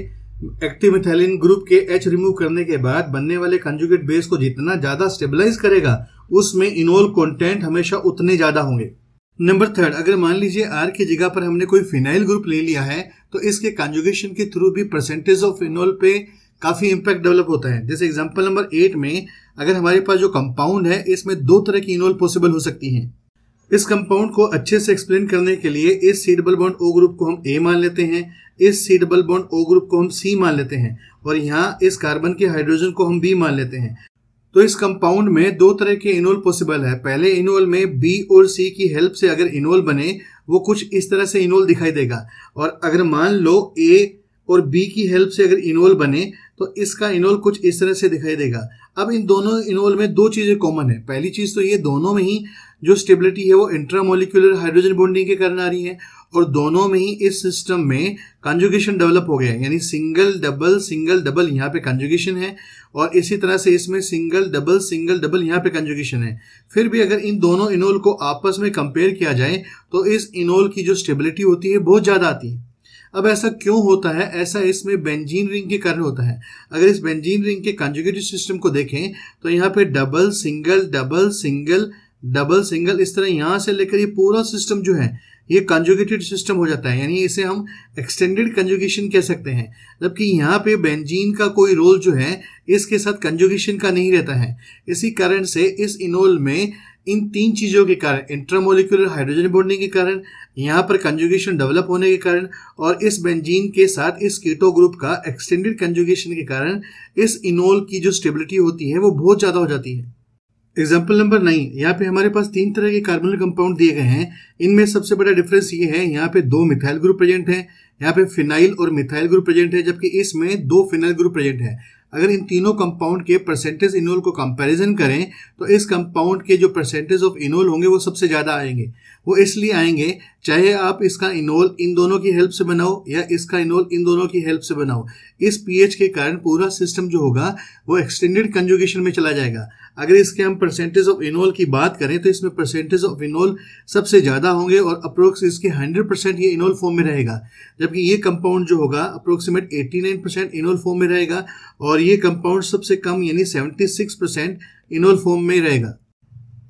एक्टिव मिथाइलिन ग्रुप के एच रिमूव करने के बाद बनने वाले कंजुगेट बेस को जितना ज्यादा स्टेबलाइज करेगा उसमें इनोल कंटेंट हमेशा उतने ज्यादा होंगे नंबर थर्ड अगर मान लीजिए आर की जगह पर हमने कोई फिनाइल ग्रुप ले लिया है तो इसके कंजुगेशन के थ्रू भी परसेंटेज ऑफ इनोल पे काफी इम्पैक्ट डेवलप होता है जैसे एग्जाम्पल नंबर एट में अगर हमारे पास जो कंपाउंड है इसमें दो तरह की इनोल पॉसिबल हो सकती है इस कंपाउंड को अच्छे से एक्सप्लेन करने के लिए इस सीडबल बॉन्ड ओ ग्रुप को हम ए मान लेते हैं इस C double bond O group को हम सी मान लेते हैं और यहाँ इस कार्बन के हाइड्रोजन को हम बी मान लेते हैं तो इस कंपाउंड में दो तरह के इनोल पॉसिबल है पहले इनोल में बी और सी की हेल्प से अगर इनोल बने वो कुछ इस तरह से इनोल दिखाई देगा और अगर मान लो ए और बी की हेल्प से अगर इनोल बने तो इसका इनोल कुछ इस तरह से दिखाई देगा अब इन दोनों इनोल में दो चीज़ें कॉमन है पहली चीज़ तो ये दोनों में ही जो स्टेबिलिटी है वो इंट्रामोलिकुलर हाइड्रोजन बॉन्डिंग के कारण आ रही है और दोनों में ही इस सिस्टम में कंजुगेशन डेवलप हो गया है यानी सिंगल डबल सिंगल डबल यहाँ पे कंजुगेशन है और इसी तरह से इसमें सिंगल डबल सिंगल डबल यहाँ पे कंजुगेशन है फिर भी अगर इन दोनों इनोल को आपस में कंपेयर किया जाए तो इस इनोल की जो स्टेबिलिटी होती है बहुत ज़्यादा आती है अब ऐसा क्यों होता है ऐसा इसमें बेंजीन रिंग के कारण होता है अगर इस बेंजीन रिंग के कंजुगेटिव सिस्टम को देखें तो यहाँ पे double single double single double single इस तरह यहाँ से लेकर ये पूरा सिस्टम जो है ये कंजुगेटेड सिस्टम हो जाता है यानी इसे हम एक्सटेंडेड कंजुगेशन कह सकते हैं जबकि यहाँ पे बेंजीन का कोई रोल जो है इसके साथ कंजुगेशन का नहीं रहता है इसी कारण से इस इनोल में इन तीन चीज़ों के कारण इंट्रामोलिकुलर हाइड्रोजन बोर्डने के कारण यहाँ पर कंजुगेशन डेवलप होने के कारण और इस बेंजीन के साथ इस कीटो ग्रुप का एक्सटेंडेड कंजुगेशन के कारण इस इनोल की जो स्टेबिलिटी होती है वो बहुत ज़्यादा हो जाती है एग्जाम्पल नंबर नाइन यहाँ पे हमारे पास तीन तरह के कार्बोनिल कंपाउंड दिए गए हैं इनमें सबसे बड़ा डिफरेंस ये है यहाँ पे दो मिथाइल ग्रुप प्रेजेंट है यहाँ पे फिनाइल और मिथाइल ग्रुप प्रेजेंट है जबकि इसमें दो फिनाइल ग्रुप प्रेजेंट है अगर इन तीनों कंपाउंड के परसेंटेज इनोल को कंपैरिजन करें तो इस कंपाउंड के जो परसेंटेज ऑफ इनोल होंगे वो सबसे ज़्यादा आएंगे वो इसलिए आएंगे चाहे आप इसका इनोल इन दोनों की हेल्प से बनाओ या इसका इनोल इन दोनों की हेल्प से बनाओ इस पीएच के कारण पूरा सिस्टम जो होगा वो एक्सटेंडेड कंजुगेशन में चला जाएगा अगर इसके हम परसेंटेज ऑफ इनोल की बात करें तो इसमें परसेंटेज ऑफ इनोल सबसे ज़्यादा होंगे और अप्रोक्स इसके 100 परसेंट ये इनोल फॉर्म में रहेगा जबकि ये कंपाउंड जो होगा अप्रोक्सीमेट 89 परसेंट इनोल फॉर्म में रहेगा और ये कंपाउंड सबसे कम यानी 76 परसेंट इनोल फॉर्म में रहेगा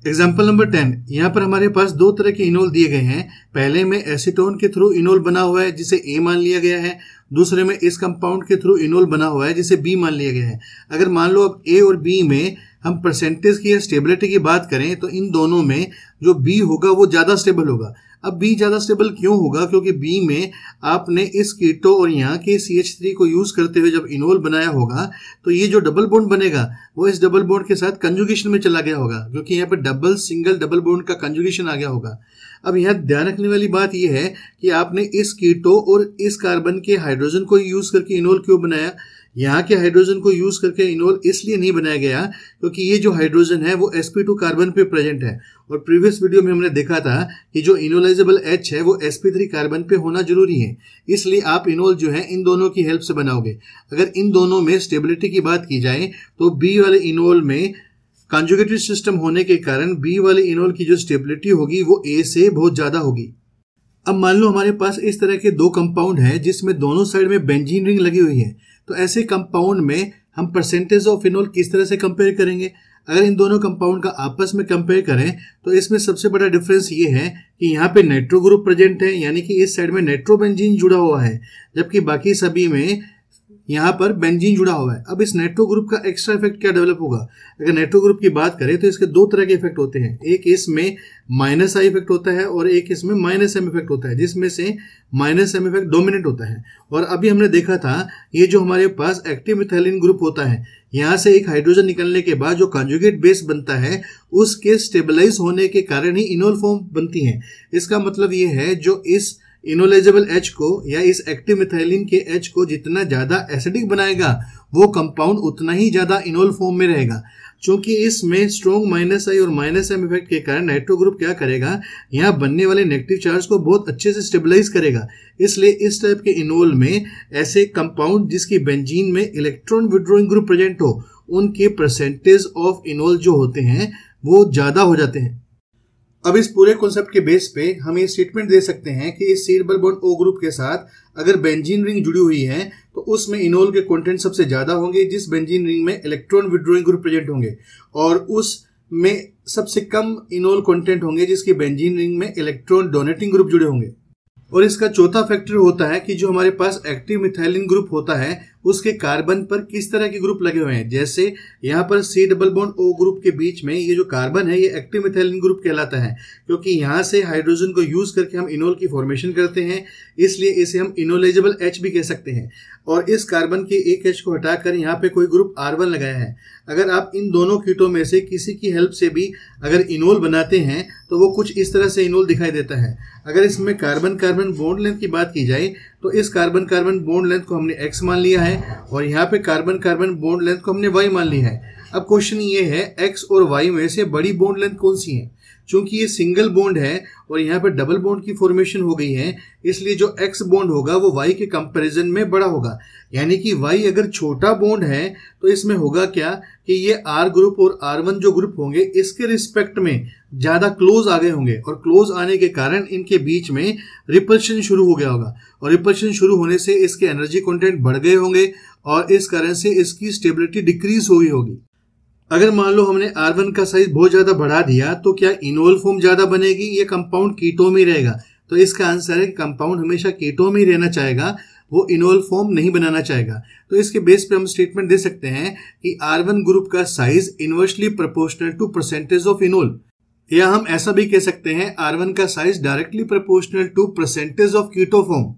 एग्जाम्पल नंबर टेन यहाँ पर हमारे पास दो तरह के इनोल दिए गए हैं पहले में एसिटोन के थ्रू इनोल बना हुआ है जिसे ए मान लिया गया है दूसरे में इस कंपाउंड के थ्रू इनोल बना हुआ है जिसे बी मान लिया गया है अगर मान लो अब ए और बी में हम परसेंटेज की या स्टेबिलिटी की बात करें तो इन दोनों में जो बी होगा वो ज़्यादा स्टेबल होगा अब बी ज़्यादा स्टेबल क्यों होगा क्योंकि बी में आपने इस कीटो और यहाँ के सी एच थ्री को यूज़ करते हुए जब इनोल बनाया होगा तो ये जो डबल बोन्ड बनेगा वो इस डबल बोन्ड के साथ कंजुगेशन में चला गया होगा क्योंकि यहाँ पर डबल सिंगल डबल बोन्ड का कंजुगेशन आ गया होगा अब यहाँ ध्यान रखने वाली बात यह है कि आपने इस कीटो और इस कार्बन के हाइड्रोजन को यूज़ करके इनोल क्यों बनाया यहाँ के हाइड्रोजन को यूज करके इनोल इसलिए नहीं बनाया गया क्योंकि ये जो हाइड्रोजन है वो sp2 कार्बन पे प्रेजेंट है और प्रीवियस वीडियो में हमने देखा था कि जो इनोलाइजेबल एच है वो sp3 कार्बन पे होना जरूरी है इसलिए आप इनोल जो है इन दोनों की हेल्प से बनाओगे अगर इन दोनों में स्टेबिलिटी की बात की जाए तो बी वाले इनोल में कॉन्जुगेटिव सिस्टम होने के कारण बी वाले इनोल की जो स्टेबिलिटी होगी वो ए से बहुत ज़्यादा होगी अब मान लो हमारे पास इस तरह के दो कंपाउंड हैं जिसमें दोनों साइड में बेंजीन रिंग लगी हुई है तो ऐसे कंपाउंड में हम परसेंटेज ऑफ फिनोल किस तरह से कंपेयर करेंगे अगर इन दोनों कंपाउंड का आपस में कंपेयर करें तो इसमें सबसे बड़ा डिफरेंस ये है कि यहाँ पे नाइट्रो ग्रुप प्रेजेंट है यानी कि इस साइड में नाइट्रोबेंजीन जुड़ा हुआ है जबकि बाकी सभी में यहाँ पर बेंजीन जुड़ा हुआ है अब इस नेट्रो ग्रुप का एक्स्ट्रा इफेक्ट क्या डेवलप होगा अगर नेट्रो ग्रुप की बात करें तो इसके दो तरह के इफेक्ट होते हैं एक इसमें माइनस आई इफेक्ट होता है और एक इसमें माइनस एम इफेक्ट होता है जिसमें से माइनस एम इफेक्ट डोमिनेट होता है और अभी हमने देखा था ये जो हमारे पास एक्टिव मिथेलिन ग्रुप होता है यहाँ से एक हाइड्रोजन निकलने के बाद जो कॉन्जुगेट बेस बनता है उसके स्टेबलाइज होने के कारण ही इनोल फॉर्म बनती है इसका मतलब ये है जो इस इनोलेजेबल एच को या इस एक्टिव मिथाइलिन के एच को जितना ज़्यादा एसिडिक बनाएगा वो कंपाउंड उतना ही ज़्यादा इनोल फॉर्म में रहेगा चूंकि इसमें स्ट्रॉन्ग माइनस आई और माइनस एम इफेक्ट के कारण नाइट्रो ग्रुप क्या करेगा यहाँ बनने वाले नेगेटिव चार्ज को बहुत अच्छे से स्टेबलाइज करेगा इसलिए इस टाइप के इनोल में ऐसे कंपाउंड जिसकी बेंजीन में इलेक्ट्रॉन विड्रोइंग ग्रुप प्रेजेंट हो उनके परसेंटेज ऑफ इनोल जो होते हैं वो ज़्यादा हो जाते हैं अब इस पूरे कॉन्सेप्ट के बेस पे हम ये स्टेटमेंट दे सकते हैं कि इस सीरबल बॉन्ड ओ ग्रुप के साथ अगर बेंजीन रिंग जुड़ी हुई है तो उसमें इनोल के कंटेंट सबसे ज़्यादा होंगे जिस बेंजीन रिंग में इलेक्ट्रॉन विड्रोइंग ग्रुप प्रेजेंट होंगे और उस में सबसे कम इनोल कंटेंट होंगे जिसकी बेंजीन रिंग में इलेक्ट्रॉन डोनेटिंग ग्रुप जुड़े होंगे और इसका चौथा फैक्टर होता है कि जो हमारे पास एक्टिव मिथाइलिन ग्रुप होता है उसके कार्बन पर किस तरह के ग्रुप लगे हुए हैं जैसे यहाँ पर C double bond O group के बीच में ये जो कार्बन है ये एक्टिव मिथेलिन ग्रुप कहलाता है क्योंकि यहाँ से हाइड्रोजन को यूज करके हम इनोल की फॉर्मेशन करते हैं इसलिए इसे हम इनोलेजेबल एच भी कह सकते हैं और इस कार्बन के एक एच को हटाकर यहाँ पे कोई ग्रुप आर लगाया है अगर आप इन दोनों कीटों में से किसी की हेल्प से भी अगर इनोल बनाते हैं तो वो कुछ इस तरह से इनोल दिखाई देता है अगर इसमें कार्बन कार्बन बॉन्ड लेंथ की बात की जाए तो इस कार्बन कार्बन बॉन्ड लेंथ को हमने एक्स मान लिया है है और यहाँ पे कार्बन कार्बन बोन्ड लेंथ को हमने वाई मान ली है अब क्वेश्चन ये है एक्स और वाई में से बड़ी बोन्ड लेंथ कौन सी है चूंकि ये सिंगल बोन्ड है और यहाँ पे डबल बोन्ड की फॉर्मेशन हो गई है इसलिए जो एक्स बोन्ड होगा वो वाई के कंपैरिजन में बड़ा होगा यानी कि वाई अगर छोटा बोन्ड है तो इसमें होगा क्या कि ये आर ग्रुप और आर वन जो ग्रुप होंगे इसके रिस्पेक्ट में ज़्यादा क्लोज आ गए होंगे और क्लोज आने के कारण इनके बीच में रिपल्शन शुरू हो गया होगा और रिपल्शन शुरू होने से इसके एनर्जी कंटेंट बढ़ गए होंगे और इस कारण से इसकी स्टेबिलिटी डिक्रीज हुई होगी अगर मान लो हमने आर का साइज बहुत ज़्यादा बढ़ा दिया तो क्या इनोल फॉर्म ज़्यादा बनेगी ये कंपाउंड कीटो में रहेगा तो इसका आंसर है कंपाउंड हमेशा कीटो में ही रहना चाहेगा वो इनोल फॉर्म नहीं बनाना चाहेगा तो इसके बेस पर हम स्टेटमेंट दे सकते हैं कि आर ग्रुप का size inversely proportional to percentage of enol या हम ऐसा भी कह सकते हैं आर वन का size directly proportional to percentage of keto form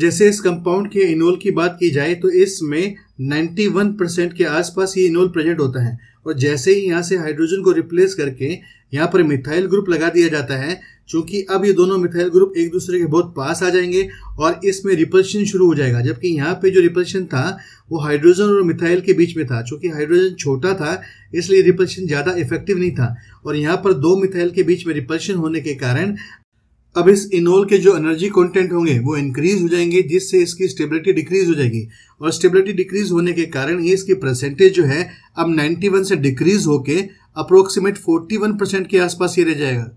जैसे इस कंपाउंड के इनोल की बात की जाए तो इसमें 91 परसेंट के आसपास ये इनोल प्रेजेंट होता है और जैसे ही यहाँ से हाइड्रोजन को रिप्लेस करके यहाँ पर मिथाइल ग्रुप लगा दिया जाता है चूंकि अब ये दोनों मिथाइल ग्रुप एक दूसरे के बहुत पास आ जाएंगे और इसमें रिपल्शन शुरू हो जाएगा जबकि यहाँ पे जो रिपल्शन था वो हाइड्रोजन और मिथाइल के बीच में था चूंकि हाइड्रोजन छोटा था इसलिए रिपल्शन ज़्यादा इफेक्टिव नहीं था और यहाँ पर दो मिथाइल के बीच में रिपल्शन होने के कारण अब इस इनोल के जो एनर्जी कंटेंट होंगे वो इंक्रीज हो जाएंगे जिससे इसकी स्टेबिलिटी डिक्रीज हो जाएगी और स्टेबिलिटी डिक्रीज होने के कारण ये इसकी परसेंटेज जो है अब 91 से डिक्रीज होके अप्रोक्सीमेट 41 परसेंट के आसपास ये रह जाएगा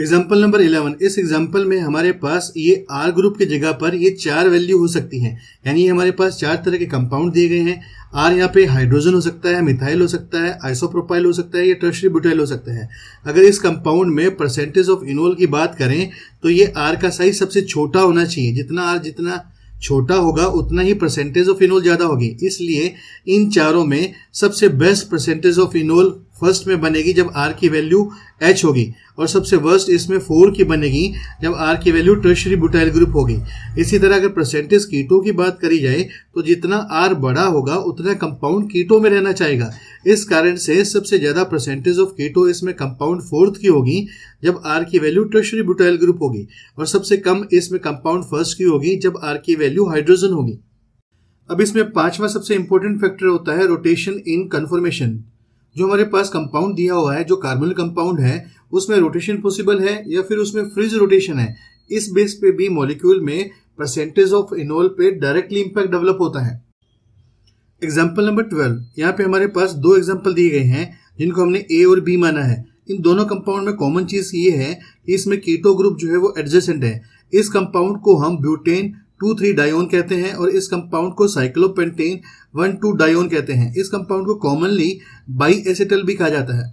एग्जाम्पल नंबर इलेवन इस एग्जाम्पल में हमारे पास ये आर ग्रुप की जगह पर ये चार वैल्यू हो सकती हैं यानी हमारे पास चार तरह के कंपाउंड दिए गए हैं आर यहाँ पे हाइड्रोजन हो सकता है मिथाइल हो सकता है आइसोप्रोपाइल हो सकता है या टर्शरी बुटाइल हो सकता है अगर इस कंपाउंड में परसेंटेज ऑफ इनोल की बात करें तो ये आर का साइज सबसे छोटा होना चाहिए जितना आर जितना छोटा होगा उतना ही परसेंटेज ऑफ इनोल ज़्यादा होगी इसलिए इन चारों में सबसे best percentage of enol first में बनेगी जब आर की वैल्यू एच होगी और सबसे वर्स्ट इसमें फोर की बनेगी जब आर की वैल्यू ट्रेशरी बुटाइल ग्रुप होगी इसी तरह अगर परसेंटेज कीटो की बात करी जाए तो जितना आर बड़ा होगा उतना कंपाउंड कीटो में रहना चाहेगा इस कारण से सबसे ज़्यादा परसेंटेज ऑफ कीटो इसमें कंपाउंड फोर्थ की होगी जब आर की वैल्यू ट्रेशरी बुटाइल ग्रुप होगी और सबसे कम इसमें कंपाउंड फर्स्ट की होगी जब आर की वैल्यू हाइड्रोजन होगी अब इसमें पांचवा सबसे इंपॉर्टेंट फैक्टर होता है रोटेशन इन कन्फर्मेशन जो हमारे पास कंपाउंड दिया हुआ है जो कार्बन कंपाउंड है उसमें रोटेशन पॉसिबल है या फिर उसमें फ्रिज रोटेशन है इस बेस पे भी मॉलिक्यूल में परसेंटेज ऑफ इनोल पे डायरेक्टली इम्पैक्ट डेवलप होता है एग्जाम्पल नंबर ट्वेल्व यहाँ पे हमारे पास दो एग्जाम्पल दिए गए हैं जिनको हमने ए और बी माना है इन दोनों कंपाउंड में कॉमन चीज़ ये है कि इसमें कीटो ग्रुप जो है वो एडजेसेंट है इस कंपाउंड को हम ब्यूटेन टू थ्री डायोन कहते हैं और इस कंपाउंड को साइक्लोपेंटेन वन टू डायोन कहते हैं इस कंपाउंड को कॉमनली बाई एसेटल भी कहा जाता है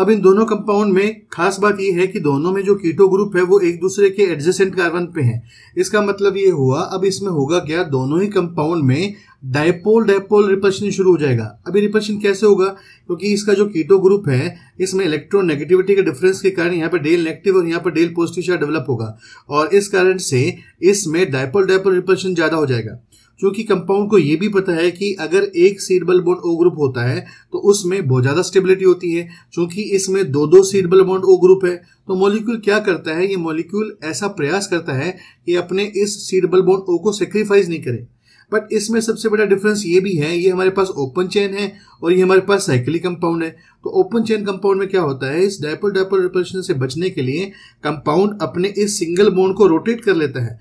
अब इन दोनों कंपाउंड में खास बात यह है कि दोनों में जो कीटो ग्रुप है वो एक दूसरे के एडजेसेंट कार्बन पे हैं इसका मतलब ये हुआ अब इसमें होगा क्या दोनों ही कंपाउंड में डायपोल डायपोल रिपल्शन शुरू हो जाएगा अभी रिपल्शन कैसे होगा क्योंकि इसका जो कीटो ग्रुप है इसमें इलेक्ट्रॉन नेगेटिविटी के डिफरेंस के कारण यहाँ पर डेल नेगेटिव और यहाँ पर डेल पॉजिटिव डेवलप होगा और इस कारण से इसमें डायपोल डायपोल रिपल्शन ज्यादा हो जाएगा क्योंकि कंपाउंड को यह भी पता है कि अगर एक सीडबल बॉन्ड ओ ग्रुप होता है तो उसमें बहुत ज़्यादा स्टेबिलिटी होती है क्योंकि इसमें दो दो सीडबल बॉन्ड ओ ग्रुप है तो मॉलिक्यूल क्या करता है ये मॉलिक्यूल ऐसा प्रयास करता है कि अपने इस सीडबल बॉन्ड ओ को सेक्रीफाइस नहीं करे बट इसमें सबसे बड़ा डिफरेंस ये भी है ये हमारे पास ओपन चेन है और ये हमारे पास साइकिली कंपाउंड है तो ओपन चेन कंपाउंड में क्या होता है इस डायपोल डायपोल रिपल्शन से बचने के लिए कंपाउंड अपने इस सिंगल बोन को रोटेट कर लेता है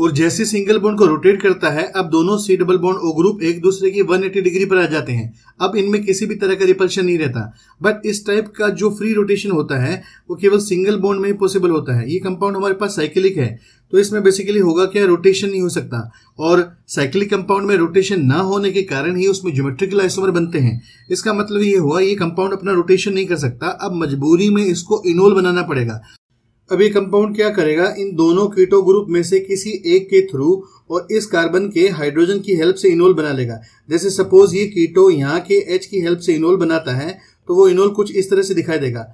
और जैसे सिंगल बोन को रोटेट करता है अब दोनों C double bond O group एक दूसरे की 180 डिग्री पर आ जाते हैं अब इनमें किसी भी तरह का रिपल्शन नहीं रहता बट इस टाइप का जो फ्री रोटेशन होता है वो केवल सिंगल बोन में ही पॉसिबल होता है ये कंपाउंड हमारे पास साइकिलिक है तो इसमें बेसिकली होगा क्या रोटेशन नहीं हो सकता और साइक्लिक कंपाउंड में रोटेशन ना होने के कारण ही उसमें ज्योमेट्रिकल आइसोमर बनते हैं इसका मतलब ये हुआ ये कंपाउंड अपना रोटेशन नहीं कर सकता अब मजबूरी में इसको इनोल बनाना पड़ेगा अब ये कंपाउंड क्या करेगा इन दोनों कीटो ग्रुप में से किसी एक के थ्रू और इस कार्बन के हाइड्रोजन की हेल्प से इनोल बना लेगा जैसे सपोज ये कीटो यहाँ के एच की हेल्प से इनोल बनाता है तो वो इनोल कुछ इस तरह से दिखाई देगा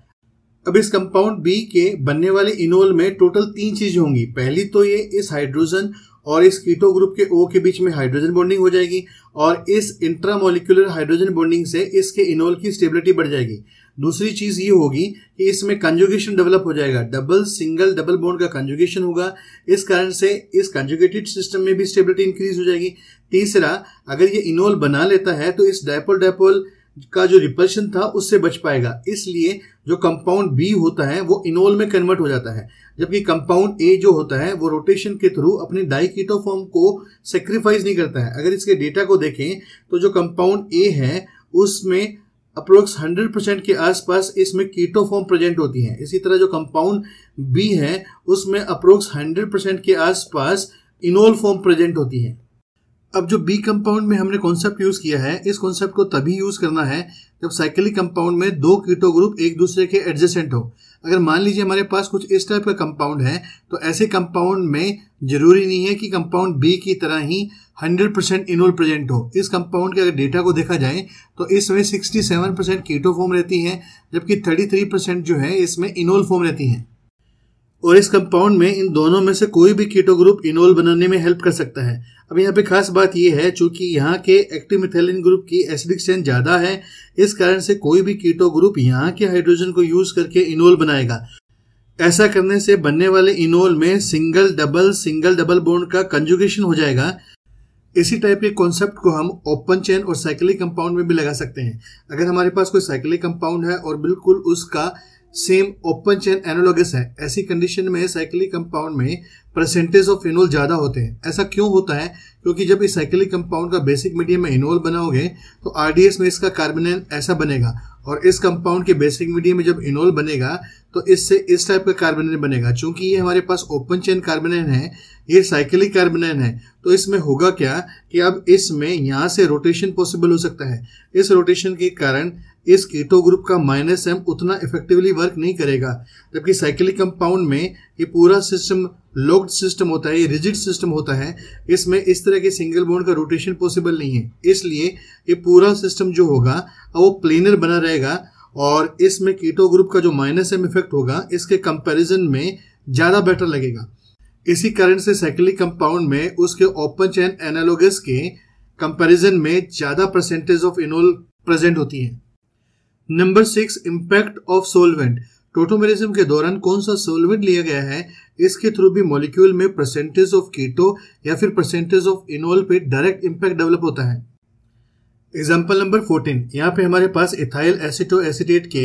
अब इस कंपाउंड बी के बनने वाले इनोल में टोटल तीन चीज होंगी पहली तो ये इस हाइड्रोजन और इस कीटो ग्रुप के ओ के बीच में हाइड्रोजन बॉन्डिंग हो जाएगी और इस इंट्रामोलिकुलर हाइड्रोजन बॉन्डिंग से इसके इनोल की स्टेबिलिटी बढ़ जाएगी दूसरी चीज ये होगी कि इसमें कंजुगेशन डेवलप हो जाएगा डबल सिंगल डबल बॉन्ड का कंजुगेशन होगा इस कारण से इस कंजुगेटेड सिस्टम में भी स्टेबिलिटी इंक्रीज हो जाएगी तीसरा अगर ये इनोल बना लेता है तो इस डायपोल डायपोल का जो रिपल्शन था उससे बच पाएगा इसलिए जो कंपाउंड बी होता है वो इनोल में कन्वर्ट हो जाता है जबकि कंपाउंड ए जो होता है वो रोटेशन के थ्रू अपने फॉर्म को सेक्रीफाइस नहीं करता है अगर इसके डेटा को देखें तो जो कंपाउंड ए है उसमें अप्रोक्स 100% के आसपास इसमें कीटोफॉर्म प्रेजेंट होती हैं इसी तरह जो कंपाउंड बी है उसमें अप्रोक्स 100% के आसपास इनोल फॉर्म प्रेजेंट होती है अब जो बी कंपाउंड में हमने कॉन्सेप्ट यूज़ किया है इस कॉन्सेप्ट को तभी यूज़ करना है जब साइकिलिक कंपाउंड में दो कीटो ग्रुप एक दूसरे के एडजेसेंट हो अगर मान लीजिए हमारे पास कुछ इस टाइप का कंपाउंड है तो ऐसे कंपाउंड में जरूरी नहीं है कि कंपाउंड बी की तरह ही 100 परसेंट इनोल प्रेजेंट हो इस कंपाउंड के अगर डेटा को देखा जाए तो इसमें 67 परसेंट कीटो फॉर्म रहती है जबकि 33 परसेंट जो है इसमें इनोल फॉर्म रहती है और इस कंपाउंड में इन दोनों में से कोई भी कीटो ग्रुप इनोल बनाने में हेल्प कर सकता है अब यहाँ पे खास बात यह है चूंकि यहाँ के एक्टिव मिथेलिन ग्रुप की एसिडिक स्ट्रेंथ ज़्यादा है इस कारण से कोई भी कीटो ग्रुप यहाँ के हाइड्रोजन को यूज़ करके इनोल बनाएगा ऐसा करने से बनने वाले इनोल में single double single double bond का कंजुगेशन हो जाएगा इसी टाइप के कॉन्सेप्ट को हम ओपन चेन और साइकिलिक कंपाउंड में भी लगा सकते हैं अगर हमारे पास कोई साइकिलिक कंपाउंड है और बिल्कुल उसका सेम ओपन चेन एनालोगस है ऐसी कंडीशन में साइक्लिक कंपाउंड में परसेंटेज ऑफ इनोल ज्यादा होते हैं ऐसा क्यों होता है क्योंकि जब इस साइक्लिक कंपाउंड का बेसिक मीडियम में इनोल बनाओगे तो आरडीएस में इसका कार्बन ऐसा बनेगा और इस कंपाउंड के बेसिक मीडियम में जब इनोल बनेगा तो इससे इस टाइप का कार्बोनियन बनेगा चूंकि ये हमारे पास ओपन चेन कार्बोनियन है ये साइक्लिक कार्बोनियन है तो इसमें होगा क्या कि अब इसमें यहाँ से रोटेशन पॉसिबल हो सकता है इस रोटेशन के कारण इस कीटो ग्रुप का माइनस एम उतना इफेक्टिवली वर्क नहीं करेगा जबकि साइक्लिक कंपाउंड में ये पूरा सिस्टम लॉक्ड सिस्टम होता है ये रिजिड सिस्टम होता है इसमें इस तरह के सिंगल बोन का रोटेशन पॉसिबल नहीं है इसलिए ये पूरा सिस्टम जो होगा वो प्लेनर बना रहेगा और इसमें कीटो ग्रुप का जो माइनस एम इफेक्ट होगा इसके कंपेरिजन में ज़्यादा बेटर लगेगा इसी कारण से साइक्लिक कंपाउंड में उसके ओपन चैन एनालोगस के कंपेरिजन में ज़्यादा परसेंटेज ऑफ इनोल प्रेजेंट होती है number six impact of solvent tautomerism के दौरान कौन सा सोलवेंट लिया गया है इसके थ्रू भी मॉलिक्यूल में परसेंटेज ऑफ कीटो या फिर परसेंटेज ऑफ इनोल पे डायरेक्ट इम्पैक्ट डेवलप होता है एग्जाम्पल नंबर फोर्टीन यहाँ पे हमारे पास इथाइल एसिटो एसिडेट के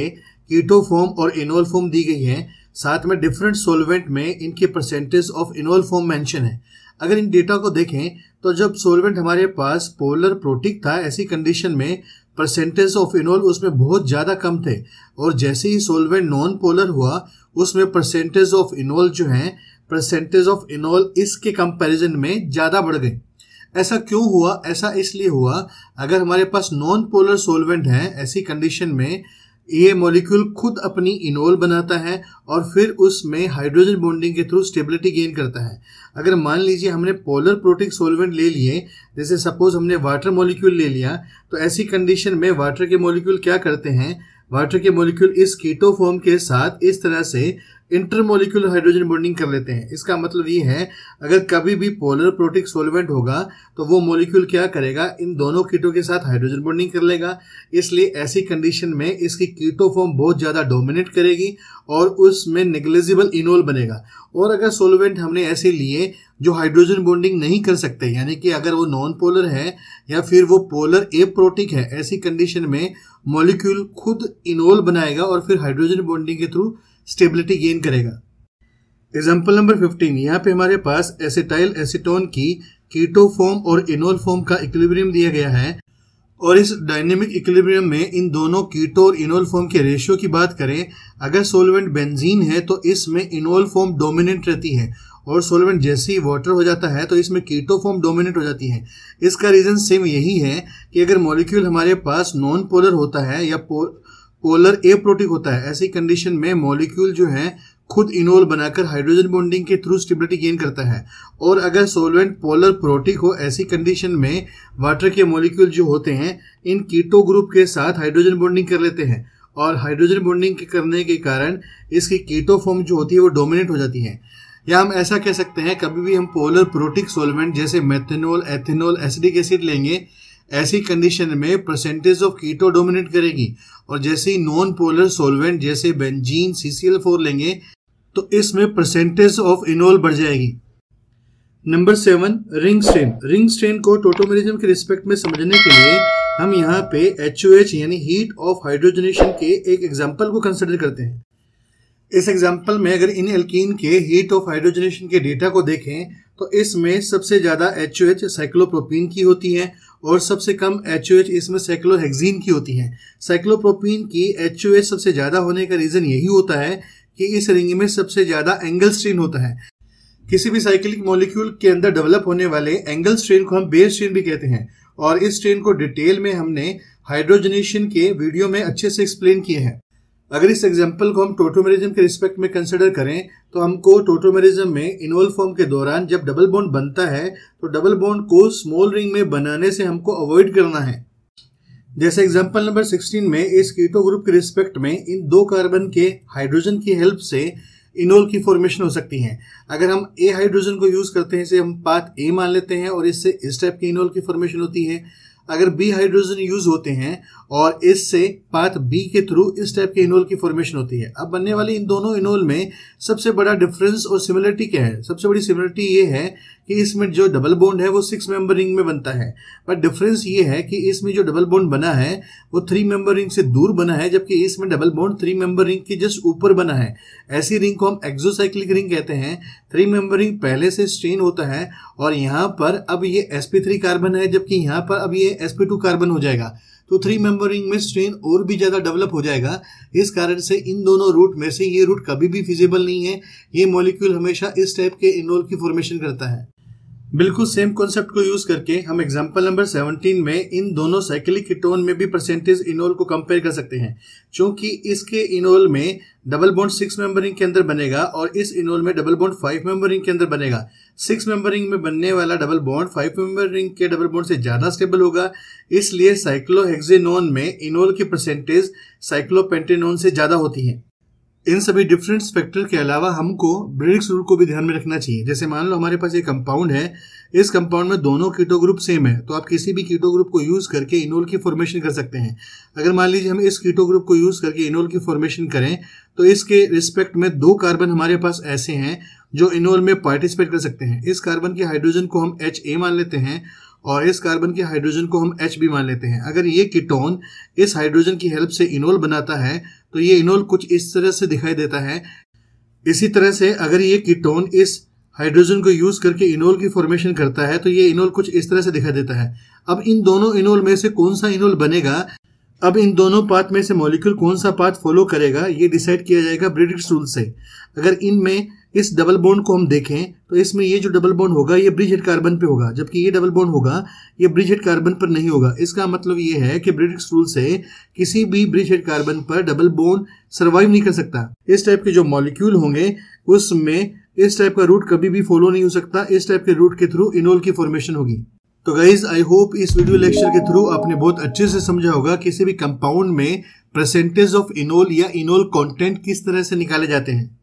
कीटो फॉर्म और इनोल फॉर्म दी गई है साथ में डिफरेंट सोलवेंट में इनके percentage of enol form mention है अगर इन डेटा को देखें तो जब सोलवेंट हमारे पास पोलर प्रोटिक था ऐसी कंडीशन में परसेंटेज ऑफ इनोल उसमें बहुत ज़्यादा कम थे और जैसे ही सोलवेंट नॉन पोलर हुआ उसमें परसेंटेज ऑफ इनोल जो है परसेंटेज ऑफ इनोल इसके कंपैरिजन में ज़्यादा बढ़ गए ऐसा क्यों हुआ ऐसा इसलिए हुआ अगर हमारे पास नॉन पोलर सोलवेंट हैं ऐसी कंडीशन में ये मॉलिक्यूल खुद अपनी इनोल बनाता है और फिर उसमें हाइड्रोजन बॉन्डिंग के थ्रू स्टेबिलिटी गेन करता है अगर मान लीजिए हमने पोलर प्रोटिक सोलवेंट ले लिए जैसे सपोज हमने वाटर मॉलिक्यूल ले लिया तो ऐसी कंडीशन में वाटर के मॉलिक्यूल क्या करते हैं वाटर के मॉलिक्यूल इस कीटो फॉर्म के साथ इस तरह से इंटरमोलिकुलर हाइड्रोजन बॉन्डिंग कर लेते हैं इसका मतलब ये है अगर कभी भी पोलर प्रोटिक सोलवेंट होगा तो वो मोलिक्यूल क्या करेगा इन दोनों कीटों के साथ हाइड्रोजन बॉन्डिंग कर लेगा इसलिए ऐसी कंडीशन में इसकी कीटो फॉर्म बहुत ज़्यादा डोमिनेट करेगी और उसमें निग्लेजिबल इनोल बनेगा और अगर सोलवेंट हमने ऐसे लिए जो हाइड्रोजन बॉन्डिंग नहीं कर सकते यानी कि अगर वो नॉन पोलर है या फिर वो पोलर ए प्रोटिक है ऐसी कंडीशन में मॉलिक्यूल खुद इनोल बनाएगा और फिर हाइड्रोजन बॉन्डिंग के थ्रू स्टेबिलिटी गेन करेगा एग्जाम्पल नंबर 15 यहाँ पे हमारे पास एसिटाइल एसिटोन की कीटो फॉर्म और इनोल फॉर्म का इक्विलिब्रियम दिया गया है और इस डायनेमिक इक्विलिब्रियम में इन दोनों कीटो और इनोल फॉर्म के रेशियो की बात करें अगर सोलवेंट बेंजीन है तो इसमें इनोल फॉर्म डोमिनेंट रहती है और सोलवेंट जैसे ही वाटर हो जाता है तो इसमें कीटो फॉर्म डोमिनेट हो जाती है इसका रीज़न सेम यही है कि अगर मॉलिक्यूल हमारे पास नॉन पोलर होता है या पो, पोलर ए प्रोटिक होता है ऐसी कंडीशन में मॉलिक्यूल जो है खुद इनोल बनाकर हाइड्रोजन बॉन्डिंग के थ्रू स्टेबिलिटी गेन करता है और अगर सोलवेंट पोलर प्रोटिक हो ऐसी कंडीशन में वाटर के मॉलिक्यूल जो होते हैं इन कीटो ग्रुप के साथ हाइड्रोजन बॉन्डिंग कर लेते हैं और हाइड्रोजन बॉन्डिंग के करने के कारण इसकी कीटो फॉर्म जो होती है वो डोमिनेट हो जाती है या हम ऐसा कह सकते हैं कभी भी हम पोलर प्रोटिक सोलवेंट जैसे मेथेनोल एथेनोल एसिडिक एसिड लेंगे ऐसी कंडीशन में परसेंटेज ऑफ कीटो डोमिनेट करेगी और जैसे ही नॉन पोलर सोलवेंट जैसे बेंजीन सीसीएल फोर लेंगे तो इसमें परसेंटेज ऑफ इनोल बढ़ जाएगी number seven ring strain ring strain को टोटोमेरिज्म के रिस्पेक्ट में समझने के लिए हम यहाँ पे एच यानी हीट ऑफ हाइड्रोजनेशन के एक एग्जाम्पल को कंसिडर करते हैं इस एग्जाम्पल में अगर इन एल्कीन के हीट ऑफ हाइड्रोजनेशन के डेटा को देखें तो इसमें सबसे ज़्यादा एच साइक्लोप्रोपीन की होती है और सबसे कम एच इसमें साइक्लोहेक्जीन की होती है साइक्लोप्रोपीन की एच सबसे ज्यादा होने का रीजन यही होता है कि इस रिंग में सबसे ज्यादा एंगल स्ट्रेन होता है किसी भी साइक्लिक मॉलिक्यूल के अंदर डेवलप होने वाले एंगल स्ट्रेन को हम बेस स्ट्रेन भी कहते हैं और इस स्ट्रेन को डिटेल में हमने हाइड्रोजनेशन के वीडियो में अच्छे से एक्सप्लेन किए हैं अगर इस एग्जाम्पल को हम टोटोमेरिज्म के रिस्पेक्ट में कंसिडर करें तो हमको टोटोमेरिज्म में इनोल फॉर्म के दौरान जब डबल बॉन्ड बनता है तो डबल बॉन्ड को स्मॉल रिंग में बनाने से हमको अवॉइड करना है जैसे एग्जाम्पल नंबर 16 में इस कीटो ग्रुप के रिस्पेक्ट में इन दो कार्बन के हाइड्रोजन की हेल्प से इनोल की फॉर्मेशन हो सकती है अगर हम ए हाइड्रोजन को यूज करते हैं इसे हम पाथ ए मान लेते हैं और इससे इस टाइप की इनोल की फॉर्मेशन होती है अगर बी हाइड्रोजन यूज होते हैं और इससे पाथ बी के थ्रू इस टाइप के इनोल की फॉर्मेशन होती है अब बनने वाली इन दोनों इनोल में सबसे बड़ा डिफरेंस और सिमिलरिटी क्या है सबसे बड़ी सिमिलरिटी ये है कि इसमें जो डबल बोन्ड है वो सिक्स मेंबर रिंग में बनता है पर डिफरेंस ये है कि इसमें जो डबल बोन्ड बना है वो थ्री मेंबर रिंग से दूर बना है जबकि इसमें double bond three member ring के जस्ट ऊपर बना है ऐसी रिंग को हम एक्सोसाइक्लिक रिंग कहते हैं थ्री मेंबर रिंग पहले से स्ट्रेन होता है और यहाँ पर अब ये एस कार्बन है जबकि यहाँ पर अब ये एस कार्बन हो जाएगा तो थ्री मेंबर रिंग में स्ट्रेन और भी ज़्यादा डेवलप हो जाएगा इस कारण से इन दोनों रूट में से ये रूट कभी भी फिजिबल नहीं है ये मॉलिक्यूल हमेशा इस टाइप के इनोल की फॉर्मेशन करता है बिल्कुल सेम कॉन्सेप्ट को यूज करके हम एग्जाम्पल नंबर 17 में इन दोनों साइकिलिक कीटोन में भी परसेंटेज इनोल को कंपेयर कर सकते हैं क्योंकि इसके इनोल में डबल बॉन्ड सिक्स मेंबरिंग के अंदर बनेगा और इस इनोल में डबल बॉन्ड फाइव मेंबरिंग के अंदर बनेगा सिक्स मेंबरिंग में बनने वाला डबल बॉन्ड फाइव मेंबरिंग के डबल बॉन्ड से ज़्यादा स्टेबल होगा इसलिए साइक्लोहेक्जेनोन में इनोल की परसेंटेज साइक्लोपेंटेनोन से ज़्यादा होती है इन सभी डिफरेंट स्पेक्टर के अलावा हमको ब्रिडिक्स रूल को भी ध्यान में रखना चाहिए जैसे मान लो हमारे पास ये कंपाउंड है इस कंपाउंड में दोनों कीटो ग्रुप सेम है तो आप किसी भी कीटो ग्रुप को यूज़ करके इनोल की फॉर्मेशन कर सकते हैं अगर मान लीजिए हम इस कीटो ग्रुप को यूज़ करके इनोल की फॉर्मेशन करें तो इसके रिस्पेक्ट में दो कार्बन हमारे पास ऐसे हैं जो इनोल में पार्टिसिपेट कर सकते हैं इस कार्बन के हाइड्रोजन को हम एच ए मान लेते हैं और इस कार्बन के हाइड्रोजन को हम एच बी मान लेते हैं अगर ये कीटोन इस हाइड्रोजन की हेल्प से इनोल बनाता है तो ये इनोल कुछ इस तरह से दिखाई देता है इसी तरह से अगर ये कीटोन इस हाइड्रोजन को यूज करके इनोल की फॉर्मेशन करता है तो ये इनोल कुछ इस तरह से दिखाई देता है अब इन दोनों इनोल में से कौन सा इनोल बनेगा अब इन दोनों पाथ में से मॉलिक्यूल कौन सा पाथ फॉलो करेगा ये डिसाइड किया जाएगा ब्रिटिश रूल से अगर इनमें इस डबल बोन को हम देखें तो इसमें ये जो डबल बोन होगा ये ब्रिज हेड कार्बन पे होगा जबकि ये डबल बोन होगा ये ब्रिज हेड कार्बन पर नहीं होगा इसका मतलब ये है कि ब्रिटिक्स रूल से किसी भी ब्रिज हेड कार्बन पर डबल बोन सर्वाइव नहीं कर सकता इस टाइप के जो मॉलिक्यूल होंगे उसमें इस टाइप का रूट कभी भी फॉलो नहीं हो सकता इस टाइप के रूट के थ्रू इनोल की फॉर्मेशन होगी तो गाइज आई होप इस वीडियो लेक्चर के थ्रू आपने बहुत अच्छे से समझा होगा किसी भी कंपाउंड में परसेंटेज ऑफ इनोल या इनोल कंटेंट किस तरह से निकाले जाते हैं